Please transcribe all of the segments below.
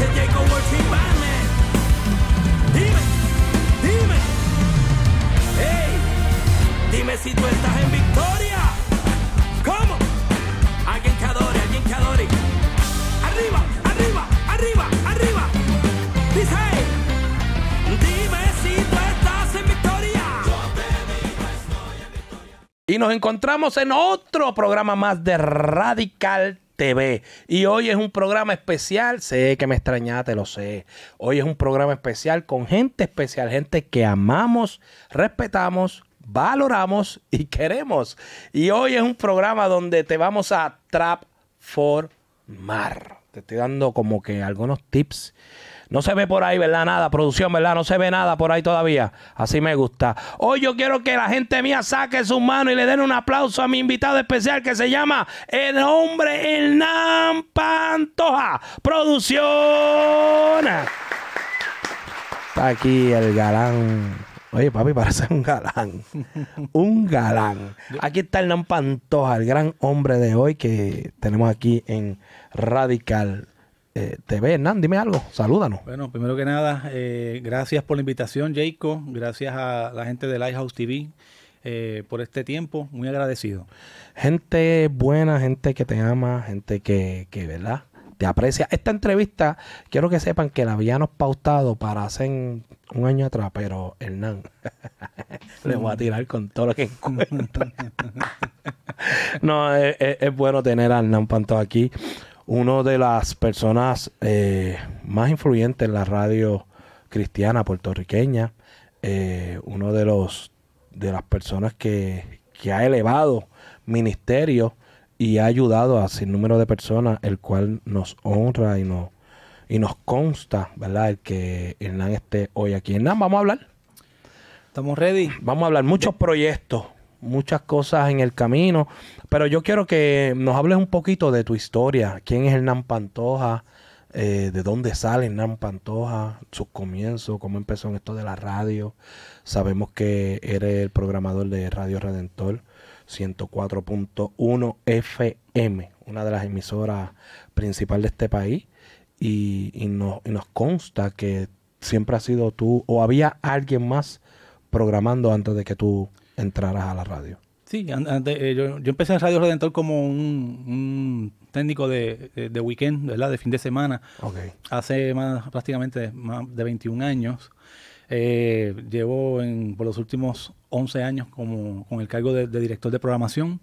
que llegó el fin, Dime, dime. Hey, dime si tú estás en victoria. ¿Cómo? Alguien que adore, alguien que adore. Arriba, arriba, arriba, arriba. Dice, hey, dime si tú estás en victoria. Y nos encontramos en otro programa más de Radical TV. Y hoy es un programa especial. Sé que me extrañaste, lo sé. Hoy es un programa especial con gente especial, gente que amamos, respetamos, valoramos y queremos. Y hoy es un programa donde te vamos a trap mar Te estoy dando como que algunos tips no se ve por ahí, ¿verdad? Nada, producción, ¿verdad? No se ve nada por ahí todavía. Así me gusta. Hoy yo quiero que la gente mía saque sus manos y le den un aplauso a mi invitado especial que se llama el hombre Hernán Pantoja. Producción. Está aquí el galán. Oye, papi, parece un galán. un galán. Aquí está Hernán Pantoja, el gran hombre de hoy que tenemos aquí en Radical eh, te ve Hernán, dime algo, salúdanos. Bueno, primero que nada, eh, gracias por la invitación, Jaco. Gracias a la gente de Lighthouse TV eh, por este tiempo. Muy agradecido. Gente buena, gente que te ama, gente que, ¿verdad? te aprecia. Esta entrevista, quiero que sepan que la habíamos pautado para hace un año atrás, pero Hernán, le voy a tirar con todo lo que no, es, bueno tener a Hernán Pantó aquí uno de las personas eh, más influyentes en la radio cristiana puertorriqueña, eh, uno de los de las personas que, que ha elevado ministerio y ha ayudado a sin número de personas, el cual nos honra y nos y nos consta, ¿verdad? El que Hernán esté hoy aquí. Hernán, vamos a hablar. Estamos ready. Vamos a hablar muchos proyectos, muchas cosas en el camino, pero yo quiero que nos hables un poquito de tu historia. ¿Quién es Hernán Pantoja? Eh, ¿De dónde sale Hernán Pantoja? Sus comienzos, cómo empezó en esto de la radio. Sabemos que eres el programador de Radio Redentor 104.1 FM, una de las emisoras principales de este país. Y, y nos consta que siempre has sido tú o había alguien más programando antes de que tú entraras a la radio. Sí, eh, yo, empecé en Radio Redentor como un, técnico de, de, weekend, ¿verdad? De fin de semana. Okay. Hace más, prácticamente más de 21 años. Eh, llevo en, por los últimos 11 años como, con el cargo de, director de programación.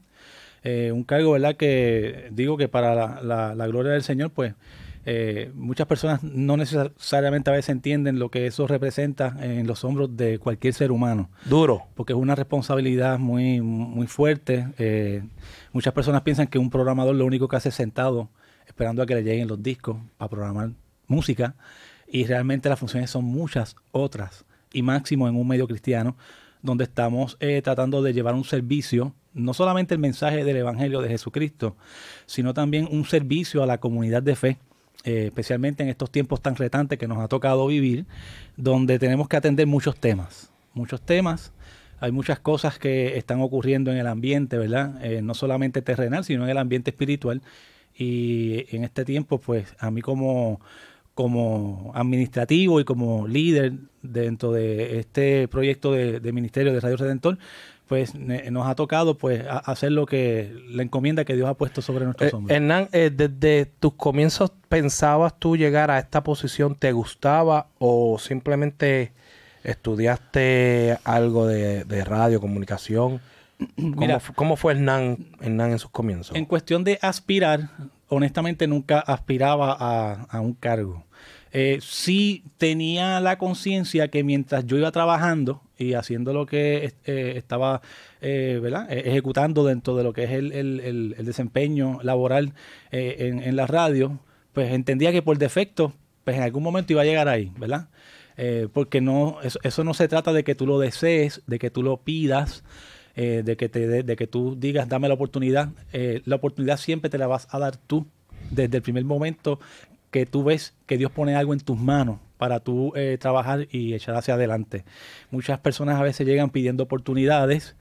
Eh, un cargo, ¿verdad? Que digo que para la gloria del Señor, pues eh, muchas personas no necesariamente a veces entienden lo que eso representa en los hombros de cualquier ser humano. Duro. Porque es una responsabilidad muy, muy fuerte. Eh, muchas personas piensan que un programador lo único que hace es sentado esperando a que le lleguen los discos para programar música. Y realmente las funciones son muchas otras. Y máximo en un medio cristiano donde estamos eh, tratando de llevar un servicio, no solamente el mensaje del Evangelio de Jesucristo, sino también un servicio a la comunidad de fe eh, especialmente en estos tiempos tan retantes que nos ha tocado vivir, donde tenemos que atender muchos temas, muchos temas. Hay muchas cosas que están ocurriendo en el ambiente, ¿verdad? Eh, no solamente terrenal, sino en el ambiente espiritual. Y en este tiempo, pues a mí como, como administrativo y como líder dentro de este proyecto de, de Ministerio de Radio Redentor, pues nos ha tocado pues hacer lo que la encomienda que Dios ha puesto sobre nuestros eh, hombros. Hernán, eh, desde tus comienzos pensabas tú llegar a esta posición, ¿te gustaba o simplemente estudiaste algo de, radio, comunicación? ¿Cómo, Mira, ¿Cómo, fue Hernán, Hernán en sus comienzos? En cuestión de aspirar, honestamente nunca aspiraba a, a un cargo. Eh, sí tenía la conciencia que mientras yo iba trabajando y haciendo lo que eh, estaba eh, e-, ejecutando dentro de lo que es el, desempeño laboral en, en, la radio, pues entendía que por defecto, pues en algún momento iba a llegar ahí, ¿verdad? porque no, eso, no se trata de que tú lo desees, de que tú lo pidas. de, que te de, que tú digas, dame la oportunidad. la oportunidad siempre te la vas a dar tú desde el primer momento que tú ves que Dios pone algo en tus manos para tú eh, trabajar y echar hacia adelante. Muchas personas a veces llegan pidiendo oportunidades.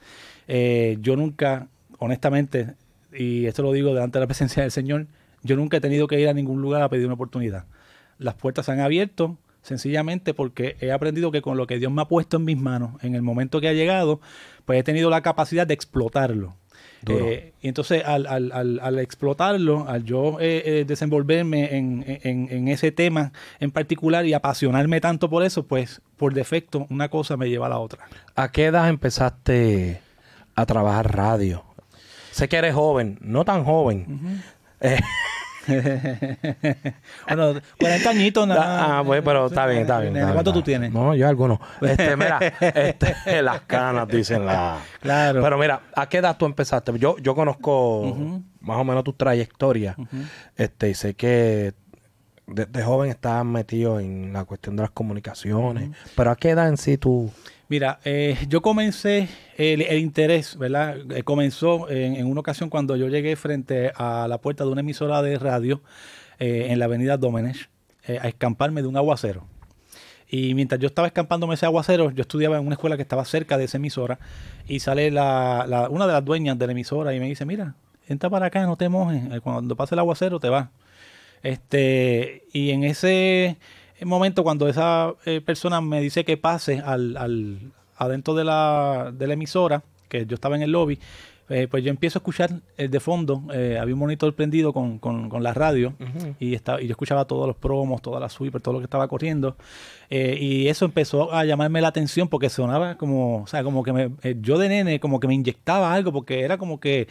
Eh, yo nunca, honestamente, y esto lo digo delante de la presencia del Señor, yo nunca he tenido que ir a ningún lugar a pedir una oportunidad. Las puertas se han abierto sencillamente porque he aprendido que con lo que Dios me ha puesto en mis manos, en el momento que ha llegado, pues he tenido la capacidad de explotarlo. Eh, y entonces al, explotarlo, al yo eh, eh, desenvolverme en, ese tema en particular y apasionarme tanto por eso, pues por defecto una cosa me lleva a la otra. ¿A qué edad empezaste a trabajar radio? Sé que eres joven, no tan joven. bueno, 40 añitos nada. Ah, bueno, ah, pues, pero está bien, está bien. ¿Cuánto tú tienes? No, yo algunos. Este, mira, este, las canas dicen la. Claro. Pero mira, ¿a qué edad tú empezaste? Yo, yo conozco más o menos tu trayectoria. Este, y sé que de, joven estabas metido en la cuestión de las comunicaciones. Pero ¿a qué edad en sí tú? Mira, eh, yo comencé el, interés, ¿verdad? Eh, comenzó en, una ocasión cuando yo llegué frente a la puerta de una emisora de radio eh, en la avenida Domenech a escamparme de un aguacero. Y mientras yo estaba escampándome ese aguacero, yo estudiaba en una escuela que estaba cerca de esa emisora y sale la, una de las dueñas de la emisora y me dice, mira, entra para acá, no te mojes, cuando pase el aguacero te vas. Este, y en ese momento cuando esa eh, persona me dice que pase al, al adentro de la, de emisora, que yo estaba en el lobby, eh, pues yo empiezo a escuchar eh, de fondo, había un monitor prendido con, con, la radio y, estaba, y yo escuchaba todos los promos, todas las sweepers, todo lo que estaba corriendo y eso empezó a llamarme la atención porque sonaba como, o sea, como que yo de nene como que me inyectaba algo porque era como que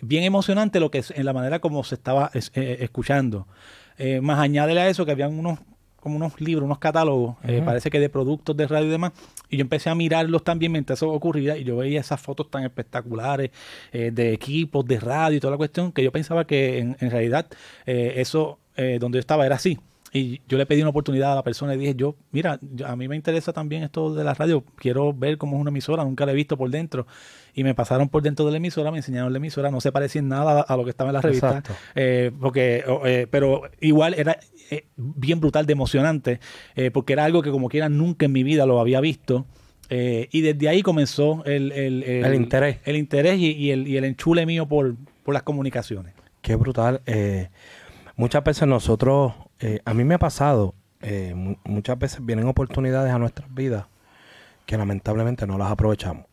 bien emocionante lo que en la manera como se estaba escuchando. Eh, más añádele a eso que habían unos como unos libros, unos catálogos, eh, parece que de productos de radio y demás, y yo empecé a mirarlos también mientras eso ocurría, y yo veía esas fotos tan espectaculares eh, de equipos, de radio y toda la cuestión, que yo pensaba que en, en realidad eh, eso donde yo estaba era así, y yo le pedí una oportunidad a la persona y dije, yo, mira, a mí me interesa también esto de la radio, quiero ver cómo es una emisora, nunca la he visto por dentro. Y me pasaron por dentro de la emisora, me enseñaron la emisora, no se parecía en nada a lo que estaba en la revista, eh, porque, eh, pero igual era eh, bien brutal de emocionante, eh, porque era algo que como quiera nunca en mi vida lo había visto. y desde ahí comenzó el, interés. El interés y, el, enchule mío por, por las comunicaciones. Qué brutal. muchas veces nosotros eh, a mí me ha pasado, eh, muchas veces vienen oportunidades a nuestras vidas que lamentablemente no las aprovechamos.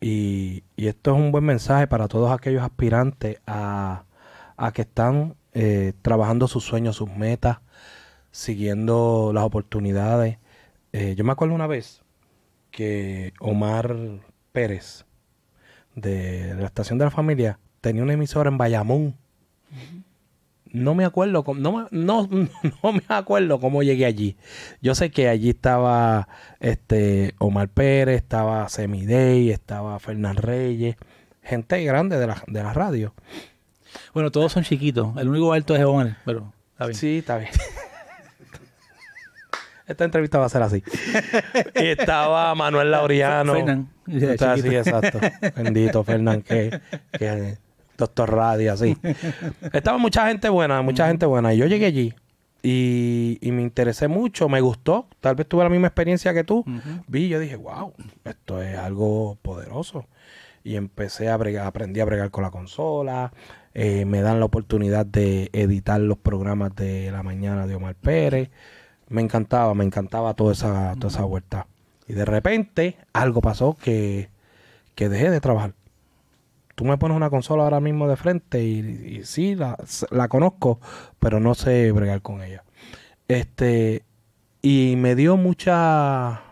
y, esto es un buen mensaje para todos aquellos aspirantes a, que están eh, trabajando sus sueños, sus metas, siguiendo las oportunidades. yo me acuerdo una vez que Omar Pérez, de, la Estación de la Familia, tenía una emisora en Bayamón. No me acuerdo cómo, me acuerdo cómo llegué allí. Yo sé que allí estaba este Omar Pérez, estaba Semidey, estaba Fernán Reyes, gente grande de la, de la radio. Bueno, todos son chiquitos. El único alto es Omar, pero está bien. Sí, está bien. Esta entrevista va a ser así. Y estaba Manuel Laureano. Sí, exacto. Bendito Fernán, que Doctor Radio, así. Estaba mucha gente buena, mucha gente buena. Y yo llegué allí. Y, me interesé mucho, me gustó. Tal vez tuve la misma experiencia que tú. Vi y yo dije, wow, esto es algo poderoso. Y empecé a bregar, aprendí a bregar con la consola. Eh, me dan la oportunidad de editar los programas de la mañana de Omar Pérez. Me encantaba, me encantaba toda esa, toda esa vuelta. Y de repente algo pasó que, que dejé de trabajar tú me pones una consola ahora mismo de frente y, sí, la, conozco, pero no sé bregar con ella. Este, y me dio mucha,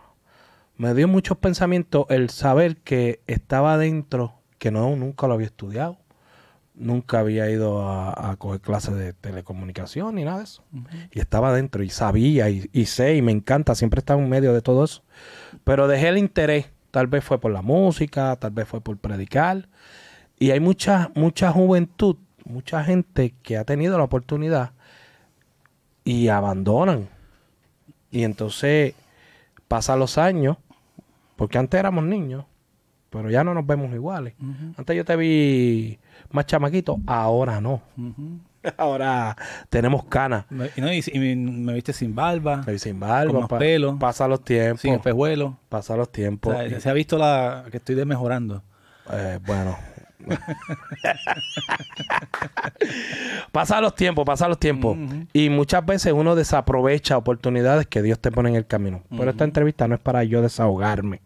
me dio muchos pensamientos el saber que estaba dentro, que no, nunca lo había estudiado. Nunca había ido a, coger clases de telecomunicación ni nada de eso. Y estaba dentro y sabía y sé y me encanta. Siempre estaba en medio de todo eso. Pero dejé el interés. Tal vez fue por la música, tal vez fue por predicar y hay mucha, mucha juventud, mucha gente que ha tenido la oportunidad y abandonan. Y entonces pasan los años, porque antes éramos niños, pero ya no nos vemos iguales. Antes yo te vi más chamaquito, ahora no. Ahora tenemos canas. no, y, me, viste sin barba. sin barba. Con pelo. Pasa los tiempos. Sin pejuelo. Pasa los tiempos. se ha visto la que estoy desmejorando. Eh, bueno, pasa los tiempos, pasa los tiempos. Y muchas veces uno desaprovecha oportunidades que Dios te pone en el camino. Pero esta entrevista no es para yo desahogarme.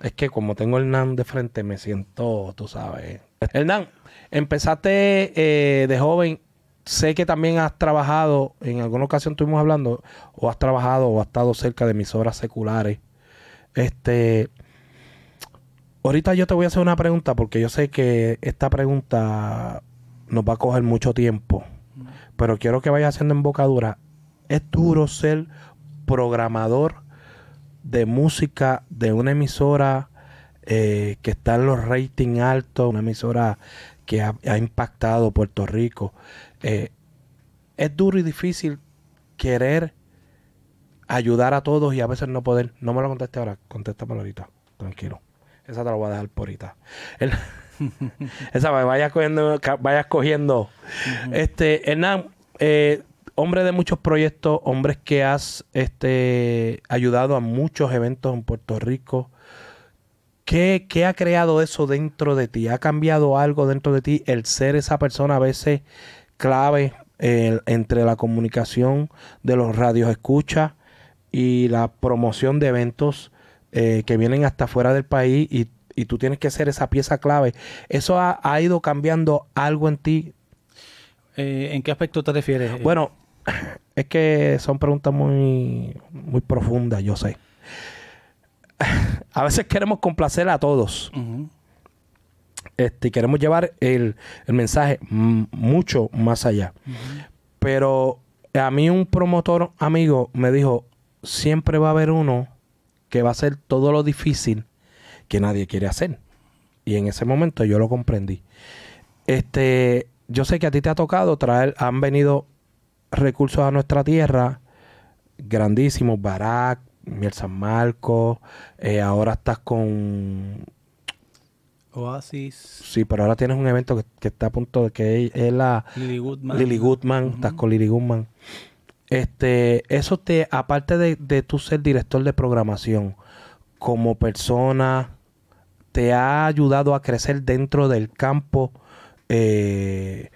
Es que como tengo el NAM de frente, me siento, tú sabes. Hernán, empezaste eh, de joven. Sé que también has trabajado, en alguna ocasión estuvimos hablando, o has trabajado o has estado cerca de mis obras seculares. Este, Ahorita yo te voy a hacer una pregunta porque yo sé que esta pregunta nos va a coger mucho tiempo. Pero quiero que vayas haciendo embocadura. ¿Es duro ser programador de música de una emisora eh, que está en los ratings altos, una emisora que ha, impactado Puerto Rico? Eh, es duro y difícil querer ayudar a todos y a veces no poder. No me lo conteste ahora, contéstame ahorita, tranquilo. Esa te la voy a dejar por ahorita. esa vaya cogiendo, Este, Hernán, eh, hombre de muchos proyectos, hombre que has este, ayudado a muchos eventos en Puerto Rico. ¿Qué, ha creado eso dentro de ti? ¿Ha cambiado algo dentro de ti el ser esa persona a veces clave entre la comunicación de los radios escucha y la promoción de eventos eh, que vienen hasta fuera del país y, tú tienes que ser esa pieza clave. ¿Eso ha, ido cambiando algo en ti? Eh, ¿En qué aspecto te refieres? Eh, bueno, es que son preguntas muy, muy profundas, yo sé. A veces queremos complacer a todos. Este, queremos llevar el, mensaje mucho más allá. Pero a mí un promotor amigo me dijo, siempre va a haber uno que va a ser todo lo difícil que nadie quiere hacer. Y en ese momento yo lo comprendí. Este, yo sé que a ti te ha tocado traer, han venido recursos a nuestra tierra grandísimos, Barak, Miel San Marcos, eh, ahora estás con Oasis. Sí, pero ahora tienes un evento que, está a punto de que es, la Lily Goodman. estás con Lily Goodman. Este, eso te, aparte de, de tú ser director de programación, como persona, te ha ayudado a crecer dentro del campo eh,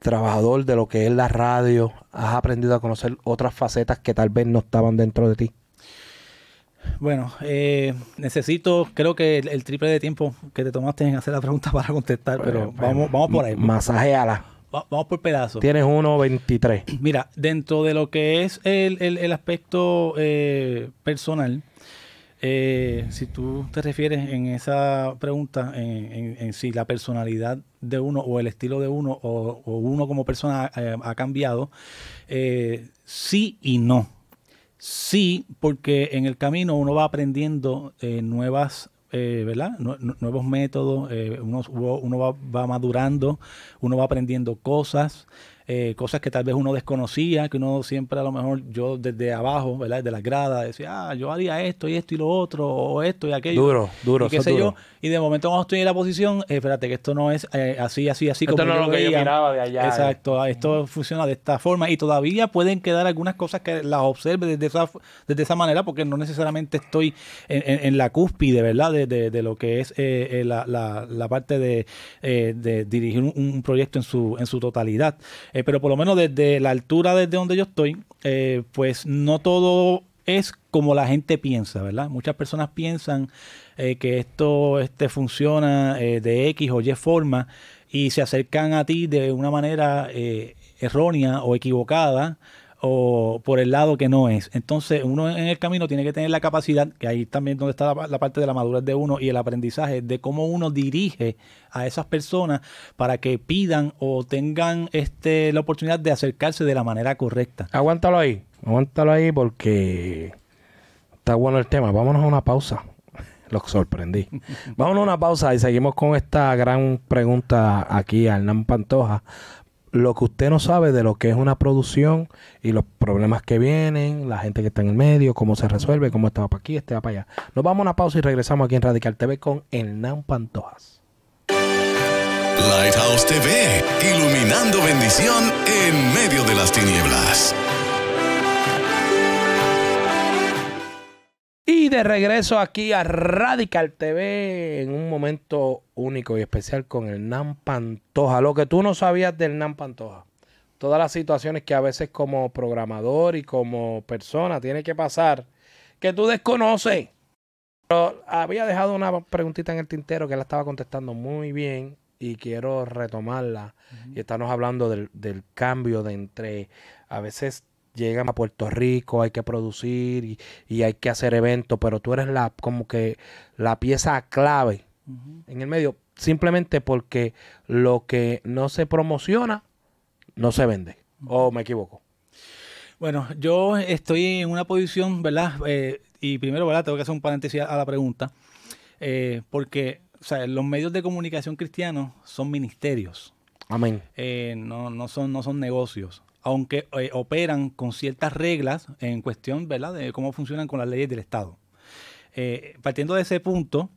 trabajador de lo que es la radio? ¿Has aprendido a conocer otras facetas que tal vez no estaban dentro de ti? Bueno, eh, necesito, creo que el, triple de tiempo que te tomaste en hacer la pregunta para contestar, pero, pues, vamos, pues, vamos por ahí. Masajeala vamos por pedazos. Tienes 1.23. Mira, dentro de lo que es el, aspecto eh, personal, eh, si tú te refieres en esa pregunta, en, si la personalidad de uno o el estilo de uno o, uno como persona eh, ha cambiado, sí y no. Sí, porque en el camino uno va aprendiendo nuevas eh, ¿verdad? nuevos métodos, eh, uno, uno va, madurando, uno va aprendiendo cosas, eh, cosas que tal vez uno desconocía, que uno siempre a lo mejor yo desde abajo, ¿verdad? Desde las gradas decía, ah, yo haría esto y esto y lo otro, o esto y aquello. Duro, duro, y qué sé yo. Y de momento cuando estoy en la posición, eh, espérate, que esto no es eh, así, así, así esto como lo que yo miraba de allá. Exacto, esto funciona de esta forma y todavía pueden quedar algunas cosas que las observe desde esa, desde esa manera porque no necesariamente estoy en, la cúspide, ¿verdad? De, de, lo que es la, la, parte de, dirigir un, un, proyecto en su, en su totalidad. Eh, pero por lo menos desde la altura desde donde yo estoy, eh, pues no todo es como la gente piensa, ¿verdad? Muchas personas piensan eh, que esto este, funciona de X o Y forma y se acercan a ti de una manera errónea o equivocada o por el lado que no es. Entonces, uno en el camino tiene que tener la capacidad, que ahí también donde está la, parte de la madurez de uno y el aprendizaje, de cómo uno dirige a esas personas para que pidan o tengan este, la oportunidad de acercarse de la manera correcta. Aguántalo ahí, aguántalo ahí porque está bueno el tema. Vámonos a una pausa. Los sorprendí. Vámonos a una pausa y seguimos con esta gran pregunta aquí a Hernán Pantoja lo que usted no sabe de lo que es una producción y los problemas que vienen, la gente que está en el medio, cómo se resuelve, cómo estaba para aquí, este va para allá. Nos vamos a una pausa y regresamos aquí en Radical TV con Hernán Pantojas. Lighthouse TV, iluminando bendición en medio de las tinieblas. Y de regreso aquí a Radical TV en un momento único y especial con el Nan Pantoja. Lo que tú no sabías del Nan Pantoja. Todas las situaciones que a veces como programador y como persona tiene que pasar que tú desconoces. había dejado una preguntita en el tintero que la estaba contestando muy bien y quiero retomarla. Y estamos hablando del, del cambio de entre a veces llegan a Puerto Rico, hay que producir y, hay que hacer eventos, pero tú eres la como que la pieza clave en el medio, simplemente porque lo que no se promociona no se vende. ¿O me equivoco? Bueno, yo estoy en una posición, ¿verdad? Eh, y primero, ¿verdad? Tengo que hacer un paréntesis a la pregunta, eh, porque los medios de comunicación cristianos son ministerios. Amén. Eh, no, no, son, no son negocios aunque eh, operan con ciertas reglas en cuestión ¿verdad? de cómo funcionan con las leyes del Estado. Eh, partiendo de ese punto,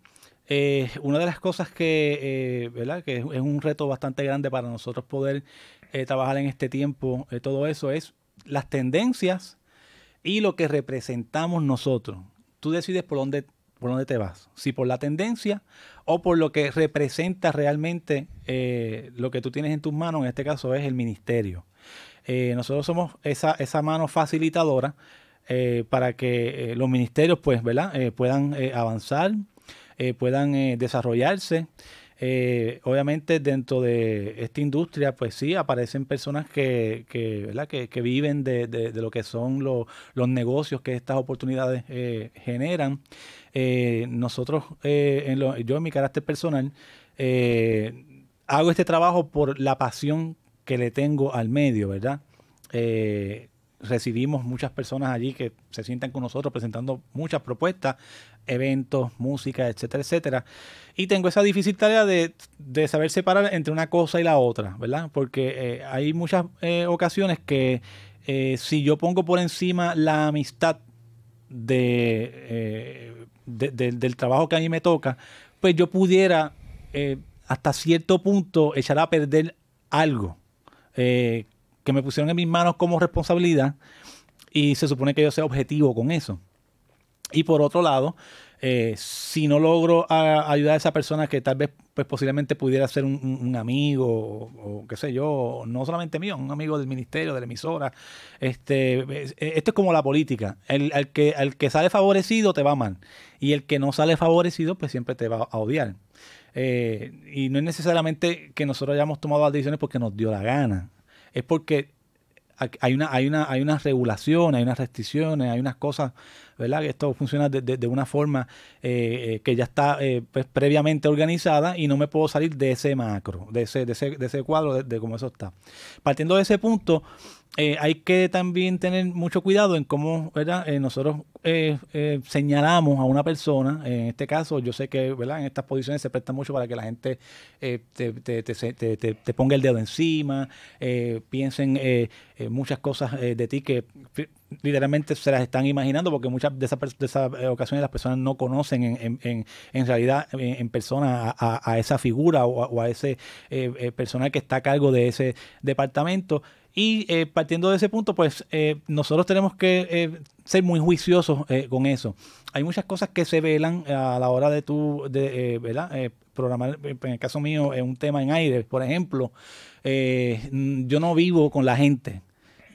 eh, una de las cosas que, ¿verdad? que es, un reto bastante grande para nosotros poder trabajar en este tiempo, todo eso es las tendencias y lo que representamos nosotros. Tú decides por dónde, por dónde te vas, si por la tendencia o por lo que representa realmente lo que tú tienes en tus manos, en este caso es el ministerio. Eh, nosotros somos esa, mano facilitadora eh, para que eh, los ministerios pues, ¿verdad? puedan avanzar, puedan desarrollarse. obviamente dentro de esta industria, pues sí, aparecen personas que, viven de, lo que son los negocios que estas oportunidades generan. nosotros, en yo en mi carácter personal, hago este trabajo por la pasión que le tengo al medio, ¿verdad? Eh, recibimos muchas personas allí que se sientan con nosotros presentando muchas propuestas, eventos, música, etcétera, etcétera. Y tengo esa difícil tarea de, saber separar entre una cosa y la otra, ¿verdad? Porque eh, hay muchas eh, ocasiones que si yo pongo por encima la amistad del trabajo que a mí me toca, pues yo pudiera hasta cierto punto echar a perder algo. Eh, que me pusieron en mis manos como responsabilidad y se supone que yo sea objetivo con eso. Y por otro lado, eh, si no logro ayudar a esa persona que tal vez pues posiblemente pudiera ser un, amigo o, qué sé yo, no solamente mío, un amigo del ministerio, de la emisora, este, eh, esto es como la política, el, que, que sale favorecido te va mal y el que no sale favorecido pues siempre te va a odiar. Eh, y no es necesariamente que nosotros hayamos tomado las decisiones porque nos dio la gana. Es porque hay una, hay una, hay unas regulaciones, hay unas restricciones, hay unas cosas, ¿verdad? Que esto funciona de, una forma eh, eh, que ya está pues, previamente organizada y no me puedo salir de ese macro, de ese, de ese, de ese cuadro, de, de cómo eso está. Partiendo de ese punto, eh, hay que también tener mucho cuidado en cómo ¿verdad? Eh, nosotros eh, señalamos a una persona. En este caso, yo sé que ¿verdad? en estas posiciones se presta mucho para que la gente te, ponga el dedo encima, piensen muchas cosas de ti que literalmente se las están imaginando porque muchas de esas, de esas ocasiones las personas no conocen en, en, realidad en, persona a, esa figura o a, o a ese personal que está a cargo de ese departamento. Y eh, partiendo de ese punto, pues eh, nosotros tenemos que eh, ser muy juiciosos con eso. Hay muchas cosas que se velan a la hora de tu, ¿verdad? programar, en el caso mío, un tema en aire, por ejemplo. Mm, yo no vivo con la gente.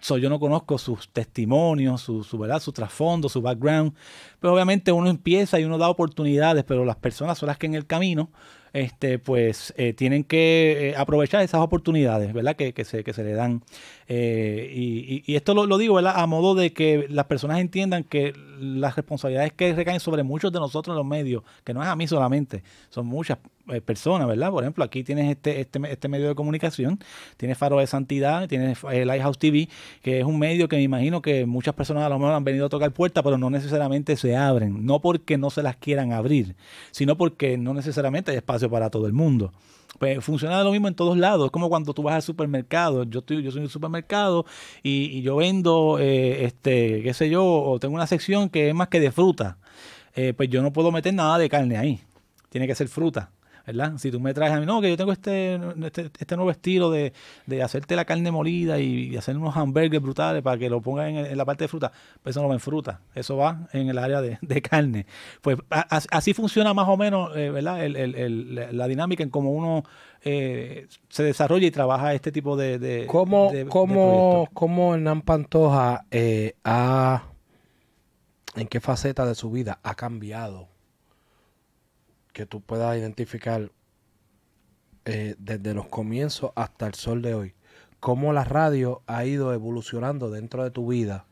yo no conozco sus testimonios, su, ¿verdad? su trasfondo, su background. Pero obviamente uno empieza y uno da oportunidades, pero las personas son las que en el camino este, pues eh, tienen que eh, aprovechar esas oportunidades, ¿verdad? Que, que, se, que se le dan. Eh, y, y, esto lo, lo, digo, A modo de que las personas entiendan que las responsabilidades que recaen sobre muchos de nosotros en los medios, que no es a mí solamente, son muchas eh, personas, ¿verdad? Por ejemplo, aquí tienes este, este, este medio de comunicación, tienes Faro de Santidad, tienes eh, Lighthouse TV, que es un medio que me imagino que muchas personas a lo mejor han venido a tocar puertas, pero no necesariamente se abren, no porque no se las quieran abrir, sino porque no necesariamente hay espacio para todo el mundo. Pues funciona lo mismo en todos lados. Es como cuando tú vas al supermercado. Yo estoy, yo soy un supermercado y, yo vendo, eh, este, qué sé yo, o tengo una sección que es más que de fruta. pues yo no puedo meter nada de carne ahí. Tiene que ser fruta. Si tú me traes a mí, no, que yo tengo este, este, este nuevo estilo de, hacerte la carne molida y, hacer unos hamburgues brutales para que lo pongan en, la parte de fruta, pues eso no va en fruta, eso va en el área de, carne. Pues así funciona más o menos, eh, la dinámica en cómo uno eh, se desarrolla y trabaja este tipo de... de ¿Cómo, cómo, cómo Hernán Pantoja eh, ha, en qué faceta de su vida ha cambiado? que tú puedas identificar eh, desde los comienzos hasta el sol de hoy, cómo la radio ha ido evolucionando dentro de tu vida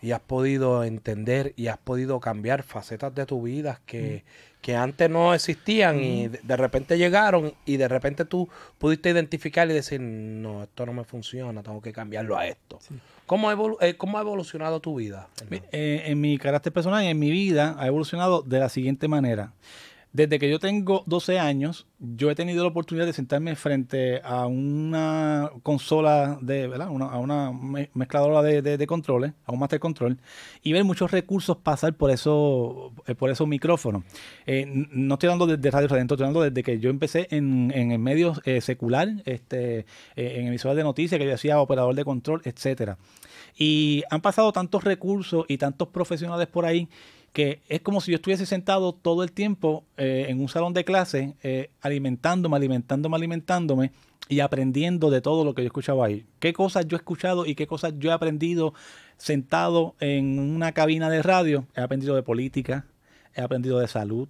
y has podido entender y has podido cambiar facetas de tu vida que, mm. antes no existían y mm. de, repente llegaron y de repente tú pudiste identificar y decir, no, esto no me funciona, tengo que cambiarlo a esto. Eh, ¿Cómo, ha evolucionado tu vida? Eh, en mi carácter personal y en mi vida ha evolucionado de la siguiente manera. Desde que yo tengo 12 años, yo he tenido la oportunidad de sentarme frente a una consola de, a una mezcladora de, controles, a un master control, y ver muchos recursos pasar por eso, eh, por esos micrófonos. Eh, no estoy hablando de, Radio adentro, estoy hablando desde que yo empecé en, en el medio eh, secular, este, el en de noticias, que yo hacía operador de control, etcétera. Y han pasado tantos recursos y tantos profesionales por ahí que es como si yo estuviese sentado todo el tiempo eh, en un salón de clase, eh, alimentándome, alimentándome, alimentándome y aprendiendo de todo lo que yo escuchaba ahí. ¿Qué cosas yo he escuchado y qué cosas yo he aprendido sentado en una cabina de radio? He aprendido de política, he aprendido de salud,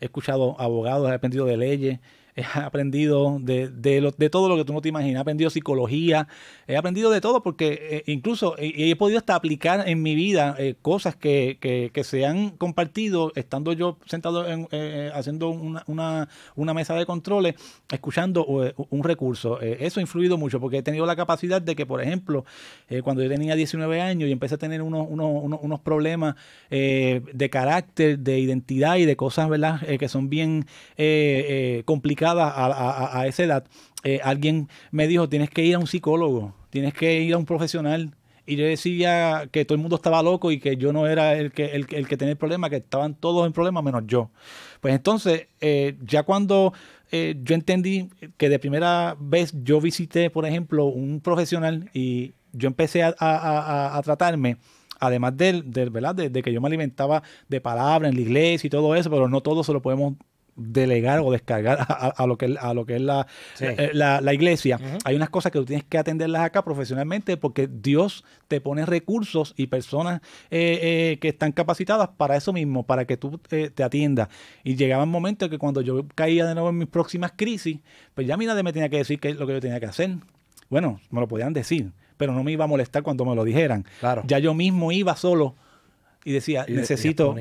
he escuchado abogados, he aprendido de leyes, he aprendido de, de, todo lo que tú no te imaginas, he aprendido psicología, he aprendido de todo porque eh, incluso he, podido hasta aplicar en mi vida eh, cosas que, se han compartido estando yo sentado eh, haciendo una, mesa de controles, escuchando un recurso. eso ha influido mucho porque he tenido la capacidad de que, por ejemplo, cuando yo tenía 19 años y empecé a tener unos, problemas de carácter, de identidad y de cosas ¿verdad? que son bien complicadas, a, esa edad. Eh, alguien me dijo, tienes que ir a un psicólogo, tienes que ir a un profesional. Y yo decía que todo el mundo estaba loco y que yo no era el que, el, el que tenía el problema, que estaban todos en problemas menos yo. Pues entonces, eh, ya cuando eh, yo entendí que de primera vez yo visité, por ejemplo, un profesional y yo empecé a, a, a, tratarme, además del, del ¿verdad? De, de, que yo me alimentaba de palabras en la iglesia y todo eso, pero no todos se lo podemos delegar o descargar a, lo, que, lo que es la, eh, iglesia. Hay unas cosas que tú tienes que atenderlas acá profesionalmente porque Dios te pone recursos y personas eh, eh, que están capacitadas para eso mismo, para que tú te atiendas. Y llegaba un momento que cuando yo caía de nuevo en mis próximas crisis, pues ya a nadie me tenía que decir qué es lo que yo tenía que hacer. Bueno, me lo podían decir, pero no me iba a molestar cuando me lo dijeran. Claro. Ya yo mismo iba solo y decía, necesito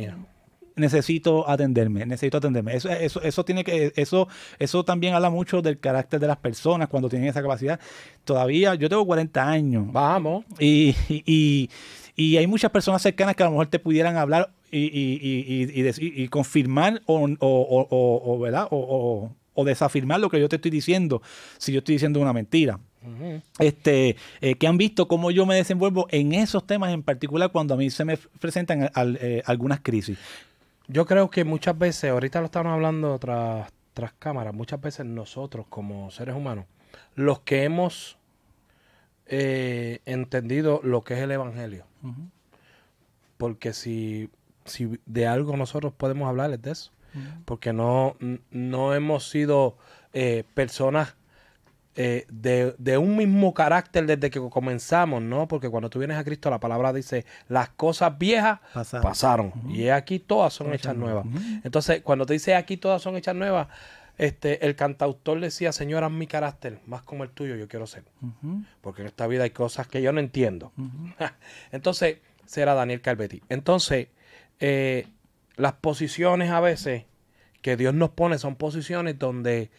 necesito atenderme, necesito atenderme. Eso, tiene que, eso, eso también habla mucho del carácter de las personas cuando tienen esa capacidad. Todavía, yo tengo 40 años. Vamos. Y, hay muchas personas cercanas que a lo mejor te pudieran hablar y, confirmar o, ¿verdad? o, desafirmar lo que yo te estoy diciendo si yo estoy diciendo una mentira. Este, eh, que han visto cómo yo me desenvuelvo en esos temas en particular cuando a mí se me presentan eh, algunas crisis yo creo que muchas veces, ahorita lo estamos hablando tras, tras cámaras, muchas veces nosotros como seres humanos, los que hemos eh, entendido lo que es el Evangelio, porque si, si de algo nosotros podemos hablar es de eso, porque no, no hemos sido eh, personas eh, de, un mismo carácter desde que comenzamos, ¿no? Porque cuando tú vienes a Cristo, la palabra dice, las cosas viejas pasaron. Y aquí todas son hechas nuevas. Entonces, cuando te dice aquí todas son hechas nuevas, este, el cantautor decía, Señor, es mi carácter, más como el tuyo, yo quiero ser. Porque en esta vida hay cosas que yo no entiendo. Entonces, será Daniel Calvetti. Entonces, eh, las posiciones a veces que Dios nos pone son posiciones donde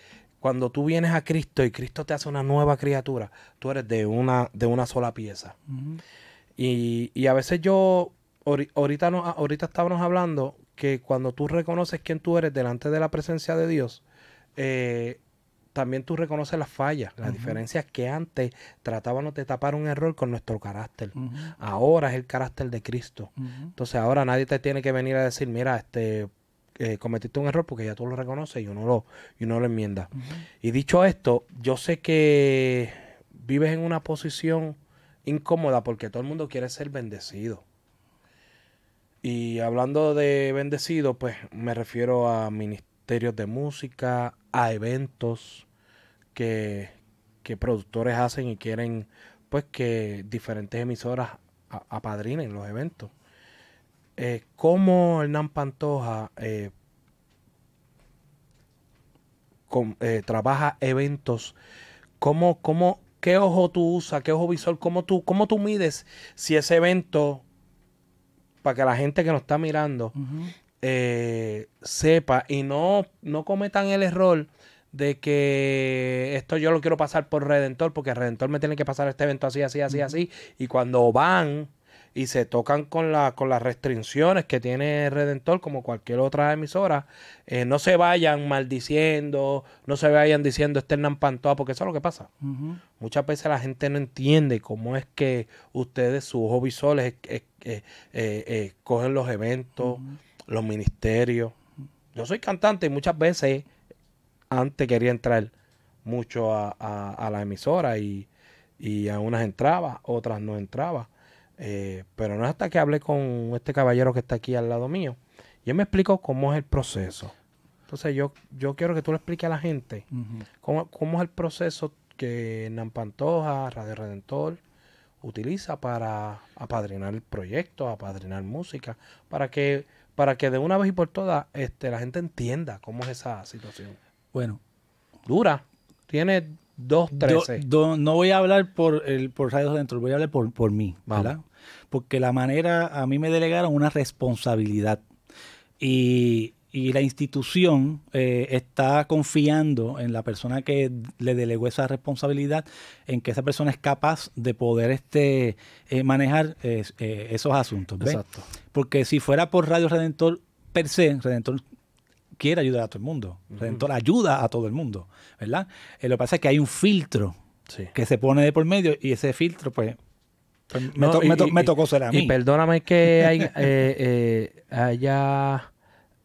cuando tú vienes a Cristo y Cristo te hace una nueva criatura, tú eres de una, de una sola pieza. y, a veces yo, ahorita, ahorita estábamos hablando que cuando tú reconoces quién tú eres delante de la presencia de Dios, eh, también tú reconoces las fallas, las diferencias que antes tratábamos de tapar un error con nuestro carácter. Ahora es el carácter de Cristo. Entonces ahora nadie te tiene que venir a decir, mira, este, eh, cometiste un error porque ya tú lo reconoces y uno lo, lo enmienda. Y dicho esto, yo sé que vives en una posición incómoda porque todo el mundo quiere ser bendecido. Y hablando de bendecido, pues me refiero a ministerios de música, a eventos que, que productores hacen y quieren pues que diferentes emisoras apadrinen los eventos eh, cómo Hernán Pantoja eh, eh, trabaja eventos, cómo, cómo, qué ojo tú usas, qué ojo visual, cómo tú, cómo tú mides si ese evento, para que la gente que nos está mirando eh, sepa y no, no cometan el error de que esto yo lo quiero pasar por Redentor, porque Redentor me tiene que pasar este evento así, así, así, así, y cuando van y se tocan con, con las restricciones que tiene Redentor, como cualquier otra emisora, eh, no se vayan maldiciendo, no se vayan diciendo estén Pantoa, porque eso es lo que pasa. Muchas veces la gente no entiende cómo es que ustedes, sus ovisoles eh, escogen eh, eh, los eventos, los ministerios. Yo soy cantante y muchas veces antes quería entrar mucho a, la emisora y, y a unas entraba, otras no entraba eh, pero no es hasta que hable con este caballero que está aquí al lado mío. Y él me explicó cómo es el proceso. Entonces yo, yo quiero que tú le expliques a la gente cómo, es el proceso que Nampantoja, Radio Redentor, utiliza para apadrinar el proyecto, apadrinar música, para que, para que de una vez y por todas este, la gente entienda cómo es esa situación. Bueno. Dura. Tiene dos, trece. no voy a hablar por el por Radio Redentor, voy a hablar por, por mí. ¿verdad? porque la manera, a mí me delegaron una responsabilidad. Y, la institución eh, está confiando en la persona que le delegó esa responsabilidad, en que esa persona es capaz de poder este, eh, manejar eh, esos asuntos. Exacto. Porque si fuera por Radio Redentor per se, Redentor quiere ayudar a todo el mundo. Redentor ayuda a todo el mundo, ¿verdad? lo que pasa es que hay un filtro que se pone de por medio y ese filtro, pues, pues, me, me, tocó ser a Y perdóname que hay, eh, eh, haya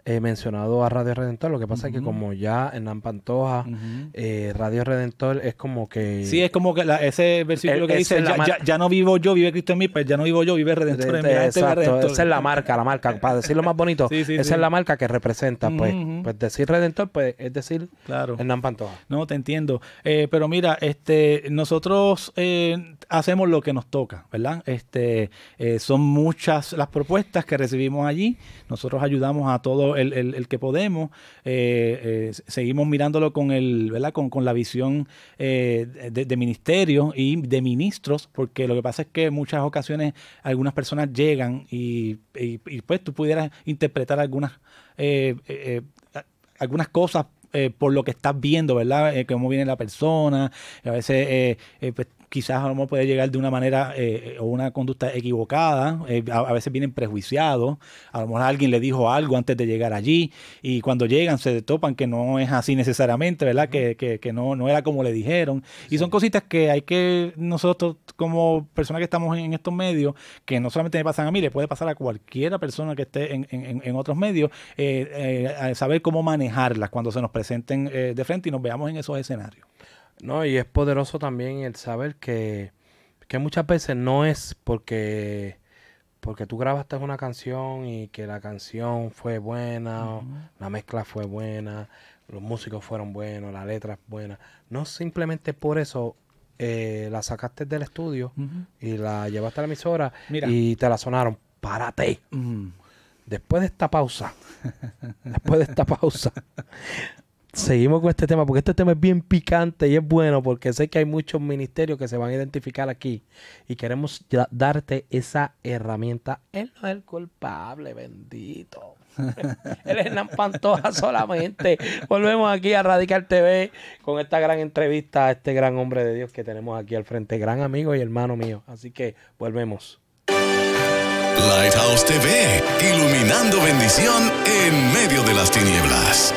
He mencionado a Radio Redentor. Lo que pasa es que como ya Hernán Pantoja, eh, Radio Redentor es como que... Sí, es como que ese versículo e, que dice, ya, no vivo yo, vive Cristo en mí, pues ya no vivo yo, vive Redentor en mí. esa es la marca, la marca, para decirlo más bonito, esa es la marca que representa, pues, pues decir Redentor, pues es decir claro. Hernán Pantoja. No, te entiendo. Eh, pero mira, este, nosotros eh, hacemos lo que nos toca, ¿verdad? Este, son muchas las propuestas que recibimos allí. Nosotros ayudamos a todos el, el, que podemos, eh, eh seguimos mirándolo con, el, ¿verdad? con, con la visión eh, de, de, ministerio y de ministros, porque lo que pasa es que muchas ocasiones algunas personas llegan y, y, pues tú pudieras interpretar algunas, eh, algunas cosas por lo que estás viendo, ¿verdad? cómo viene la persona. A veces eh, pues, quizás a lo mejor puede llegar de una manera eh, o una conducta equivocada, eh, a, veces vienen prejuiciados, a lo mejor alguien le dijo algo antes de llegar allí y cuando llegan se topan que no es así necesariamente, ¿verdad? Que, no, no era como le dijeron. Y son cositas que hay que nosotros como personas que estamos en estos medios, que no solamente me pasan a mí, le puede pasar a cualquiera persona que esté en, otros medios, eh, saber cómo manejarlas cuando se nos presenten de frente y nos veamos en esos escenarios. No, y es poderoso también el saber que, muchas veces no es porque porque tú grabaste una canción y que la canción fue buena, la mezcla fue buena, los músicos fueron buenos, la letra es buena. No simplemente por eso eh, la sacaste del estudio y la llevaste a la emisora y te la sonaron. ¡Párate! Después de esta pausa, después de esta pausa, seguimos con este tema, porque este tema es bien picante y es bueno, porque sé que hay muchos ministerios que se van a identificar aquí y queremos darte esa herramienta. Él no es el culpable, bendito. Él es Hernán Pantoja solamente. Volvemos aquí a Radical TV con esta gran entrevista a este gran hombre de Dios que tenemos aquí al frente, gran amigo y hermano mío. Así que volvemos. Lighthouse TV, iluminando bendición en medio de las tinieblas.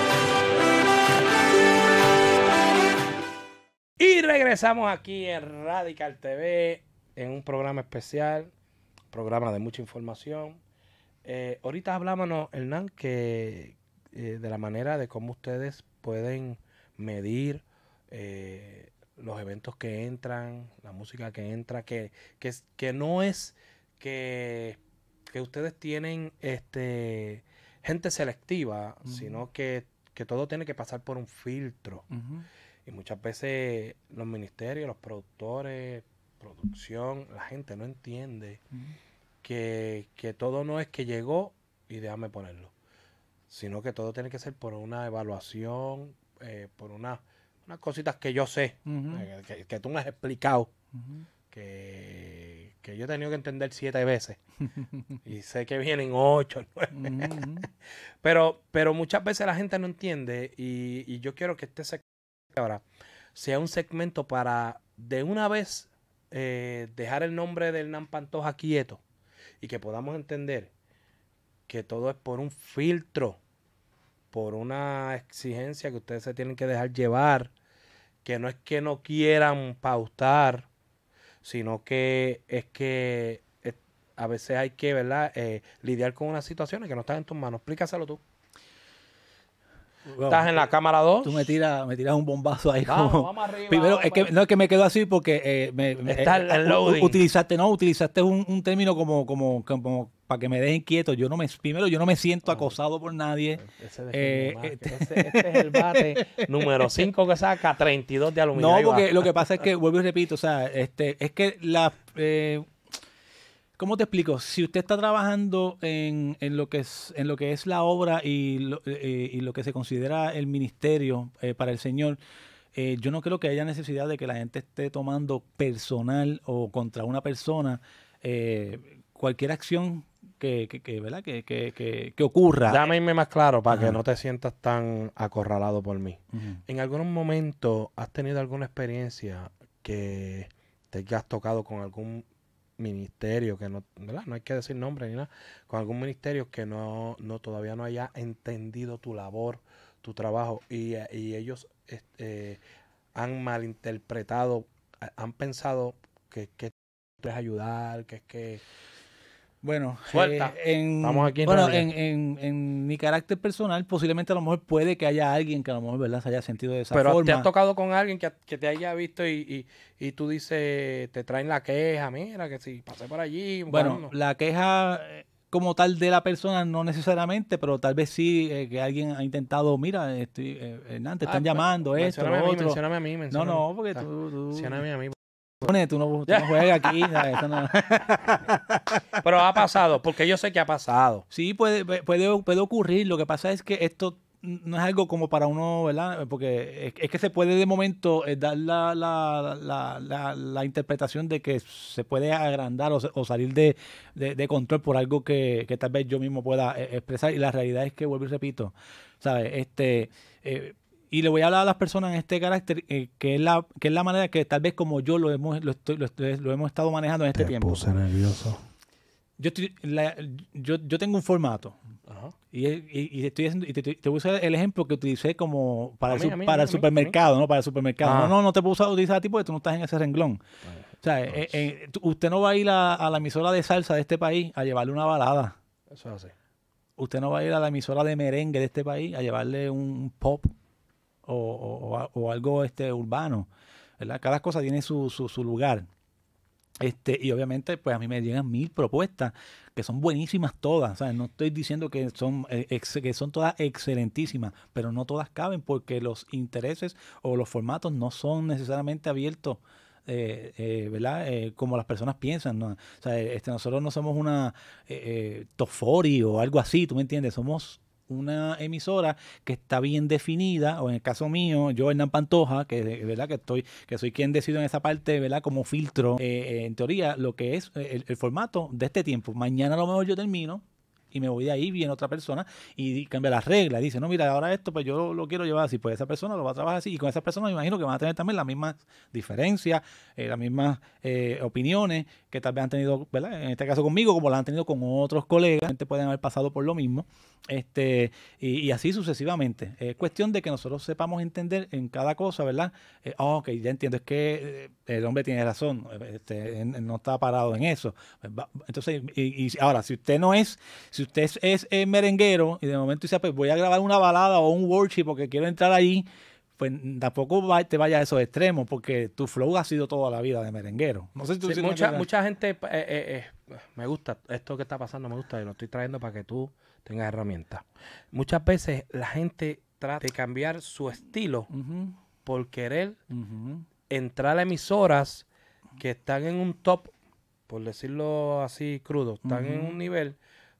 Regresamos aquí en Radical TV en un programa especial, programa de mucha información. Eh, ahorita hablábamos, Hernán, que eh, de la manera de cómo ustedes pueden medir eh, los eventos que entran, la música que entra, que, que, no es que, ustedes tienen este gente selectiva, sino que, todo tiene que pasar por un filtro. Y muchas veces los ministerios, los productores, producción, la gente no entiende que, todo no es que llegó y déjame ponerlo, sino que todo tiene que ser por una evaluación, eh, por una, unas cositas que yo sé, eh, que, tú me has explicado, que, yo he tenido que entender siete veces y sé que vienen ocho, pero, pero muchas veces la gente no entiende y, yo quiero que este, ahora sea un segmento para de una vez eh, dejar el nombre del Hernán Pantoja quieto y que podamos entender que todo es por un filtro, por una exigencia que ustedes se tienen que dejar llevar, que no es que no quieran pautar, sino que es que eh, a veces hay que ¿verdad? Eh, lidiar con una situación que no está en tus manos. Explícaselo tú. Estás en la cámara 2. Tú me tiras me tiras un bombazo ahí. Vamos, vamos arriba, Primero, es que, no es que me quedo así porque eh, me, Está eh, loading. utilizaste, no, utilizaste un, término como, como, para que me deje inquieto. Yo no me, primero, yo no me siento acosado por nadie. Eh, este, este, es el bate número 5 que saca 32 de aluminio. No, porque lo que pasa es que, vuelvo y repito, o sea, este, es que la, ¿Cómo te explico? Si usted está trabajando en, lo, que es, en lo que es la obra y lo, eh, eh, que se considera el ministerio eh, para el Señor, yo no creo que haya necesidad de que la gente esté tomando personal o contra una persona cualquier acción que, que, Que, ocurra. Dame irme más claro para que no te sientas tan acorralado por mí. ¿En algún momento has tenido alguna experiencia que te has tocado con algún ministerio que no, No hay que decir nombre ni nada, con algún ministerio que no, no todavía no haya entendido tu labor, tu trabajo, y, ellos este, han malinterpretado, han pensado que, que puedes ayudar, que es que bueno, eh, en, mi carácter personal, posiblemente a lo mejor puede que haya alguien que a lo mejor se haya sentido de esa Pero forma. te has tocado con alguien que, te haya visto y, tú dices, te traen la queja, mira, que si pasé por allí. Bueno, la queja eh, como tal de la persona, no necesariamente, pero tal vez sí eh, que alguien ha intentado, mira, estoy, eh, Hernán, te están ah, pues, llamando, esto, lo otro. Mí, mencióname a mí, No, no, porque ah, tú, tú... a mí. Ponete tú aquí. Pero ha pasado, porque yo sé que ha pasado. Sí, puede, puede, puede ocurrir. Lo que pasa es que esto no es algo como para uno, ¿verdad? Porque es, que se puede de momento eh, dar la, interpretación de que se puede agrandar o, salir de, control por algo que, tal vez yo mismo pueda eh, expresar. Y la realidad es que, vuelvo y repito, ¿sabes? Este, eh, y le voy a hablar a las personas en este carácter, eh, que, es la, la manera que tal vez como yo lo hemos, lo, hemos estado manejando en este Te tiempo. Puse nervioso. Yo, tengo un formato. Y, te, voy a usar el ejemplo que utilicé como para, el, supermercado, ¿no? Para el supermercado. Ah. No, no, te puedo a utilizar a ti porque tú no estás en ese renglón. O sea, eh, eh, usted no va a ir a, a, la emisora de salsa de este país a llevarle una balada. Eso es así. Usted no va a ir a la emisora de merengue de este país a llevarle un pop o, o, o algo este, urbano. ¿verdad? Cada cosa tiene su, su, lugar. Este, y obviamente, pues a mí me llegan mil propuestas que son buenísimas todas. No estoy diciendo que son, eh, que son todas excelentísimas, pero no todas caben porque los intereses o los formatos no son necesariamente abiertos. Eh, eh, ¿verdad? como las personas piensan, O sea, este, nosotros no somos una Tofori o algo así, ¿tú me entiendes? Somos una emisora que está bien definida, o en el caso mío, yo Hernán Pantoja, que verdad que estoy, que soy quien decido en esa parte, ¿verdad? Como filtro, eh, en teoría, lo que es eh, el, el formato de este tiempo. Mañana a lo mejor yo termino, me voy de ahí, viene otra persona y cambia las reglas. Dice, no, mira, ahora esto, pues yo lo quiero llevar así, pues esa persona lo va a trabajar así. Y con esa persona me imagino que van a tener también las mismas diferencias, eh, las mismas eh, opiniones que tal vez han tenido, ¿verdad? En este caso conmigo, como la han tenido con otros colegas, pueden haber pasado por lo mismo, este, y, así sucesivamente. Es cuestión de que nosotros sepamos entender en cada cosa, ¿verdad? Eh, oh, ok, ya entiendo, es que el hombre tiene razón, este, no está parado en eso. Pues entonces, y, ahora, si usted no es, si, usted es, merenguero y de momento dice, ah, pues voy a grabar una balada o un worship porque quiero entrar ahí pues tampoco te vayas a esos extremos porque tu flow ha sido toda la vida de merenguero. No sé si mucha, mucha gente, eh, eh, eh, me gusta esto que está pasando, me gusta y lo estoy trayendo para que tú tengas herramientas. Muchas veces la gente trata de cambiar su estilo por querer entrar a emisoras que están en un top, por decirlo así crudo, están en un nivel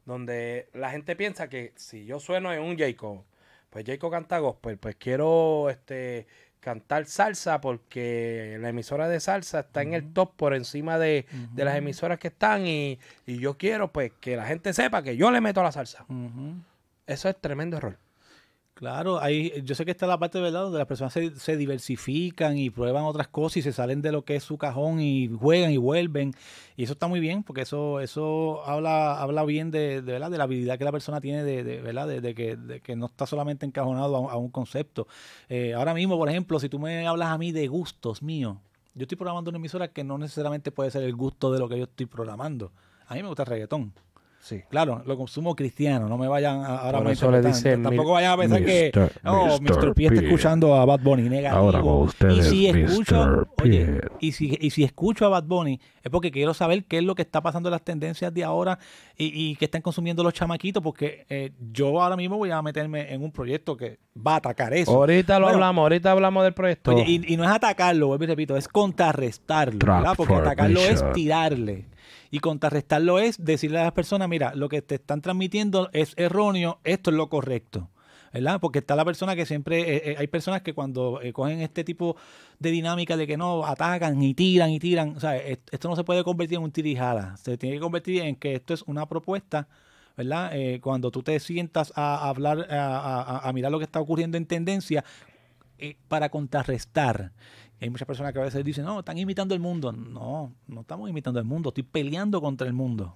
donde la gente piensa que si yo sueno en un Jacob, pues Jacob canta gospel, pues quiero este cantar salsa porque la emisora de salsa está en el top por encima de, las emisoras que están y, yo quiero pues que la gente sepa que yo le meto la salsa. Eso es tremendo error. Claro, eh, yo sé que está la parte ¿verdad? donde las personas se, diversifican y prueban otras cosas y se salen de lo que es su cajón y juegan y vuelven. Y eso está muy bien, porque eso, eso habla, habla bien de, de, ¿verdad? de la habilidad que la persona tiene de, ¿verdad? De que, que, no está solamente encajonado a, un, concepto. Eh, ahora mismo, por ejemplo, si tú me hablas a mí de gustos míos, yo estoy programando una emisora que no necesariamente puede ser el gusto de lo que yo estoy programando. A mí me gusta el reggaetón Sí, claro, lo consumo cristiano, no me vayan ahora Tampoco vayan a pensar que oh, Mr. P está escuchando a Bad Bunny, negativo. Ahora y si escucho, oye, y si, escucho a Bad Bunny, es porque quiero saber qué es lo que está pasando en las tendencias de ahora y, y qué están consumiendo los chamaquitos, porque eh, yo ahora mismo voy a meterme en un proyecto que va a atacar eso. Ahorita lo hablamos, ahorita hablamos del proyecto. y, no es atacarlo, vuelvo repito, es contrarrestarlo, ¿verdad? Porque atacarlo es tirarle. Y contrarrestarlo es decirle a las personas, mira, lo que te están transmitiendo es erróneo, esto es lo correcto. ¿verdad? Porque está la persona que siempre, eh, eh, hay personas que cuando eh, cogen este tipo de dinámica de que no, atacan y tiran y tiran, o sea, e, esto no se puede convertir en un tirijada, se tiene que convertir en que esto es una propuesta, ¿verdad? cuando tú te sientas a, hablar, a mirar lo que está ocurriendo en tendencia, para contrarrestar hay muchas personas que a veces dicen, no, están imitando el mundo. No, no estamos imitando el mundo, estoy peleando contra el mundo.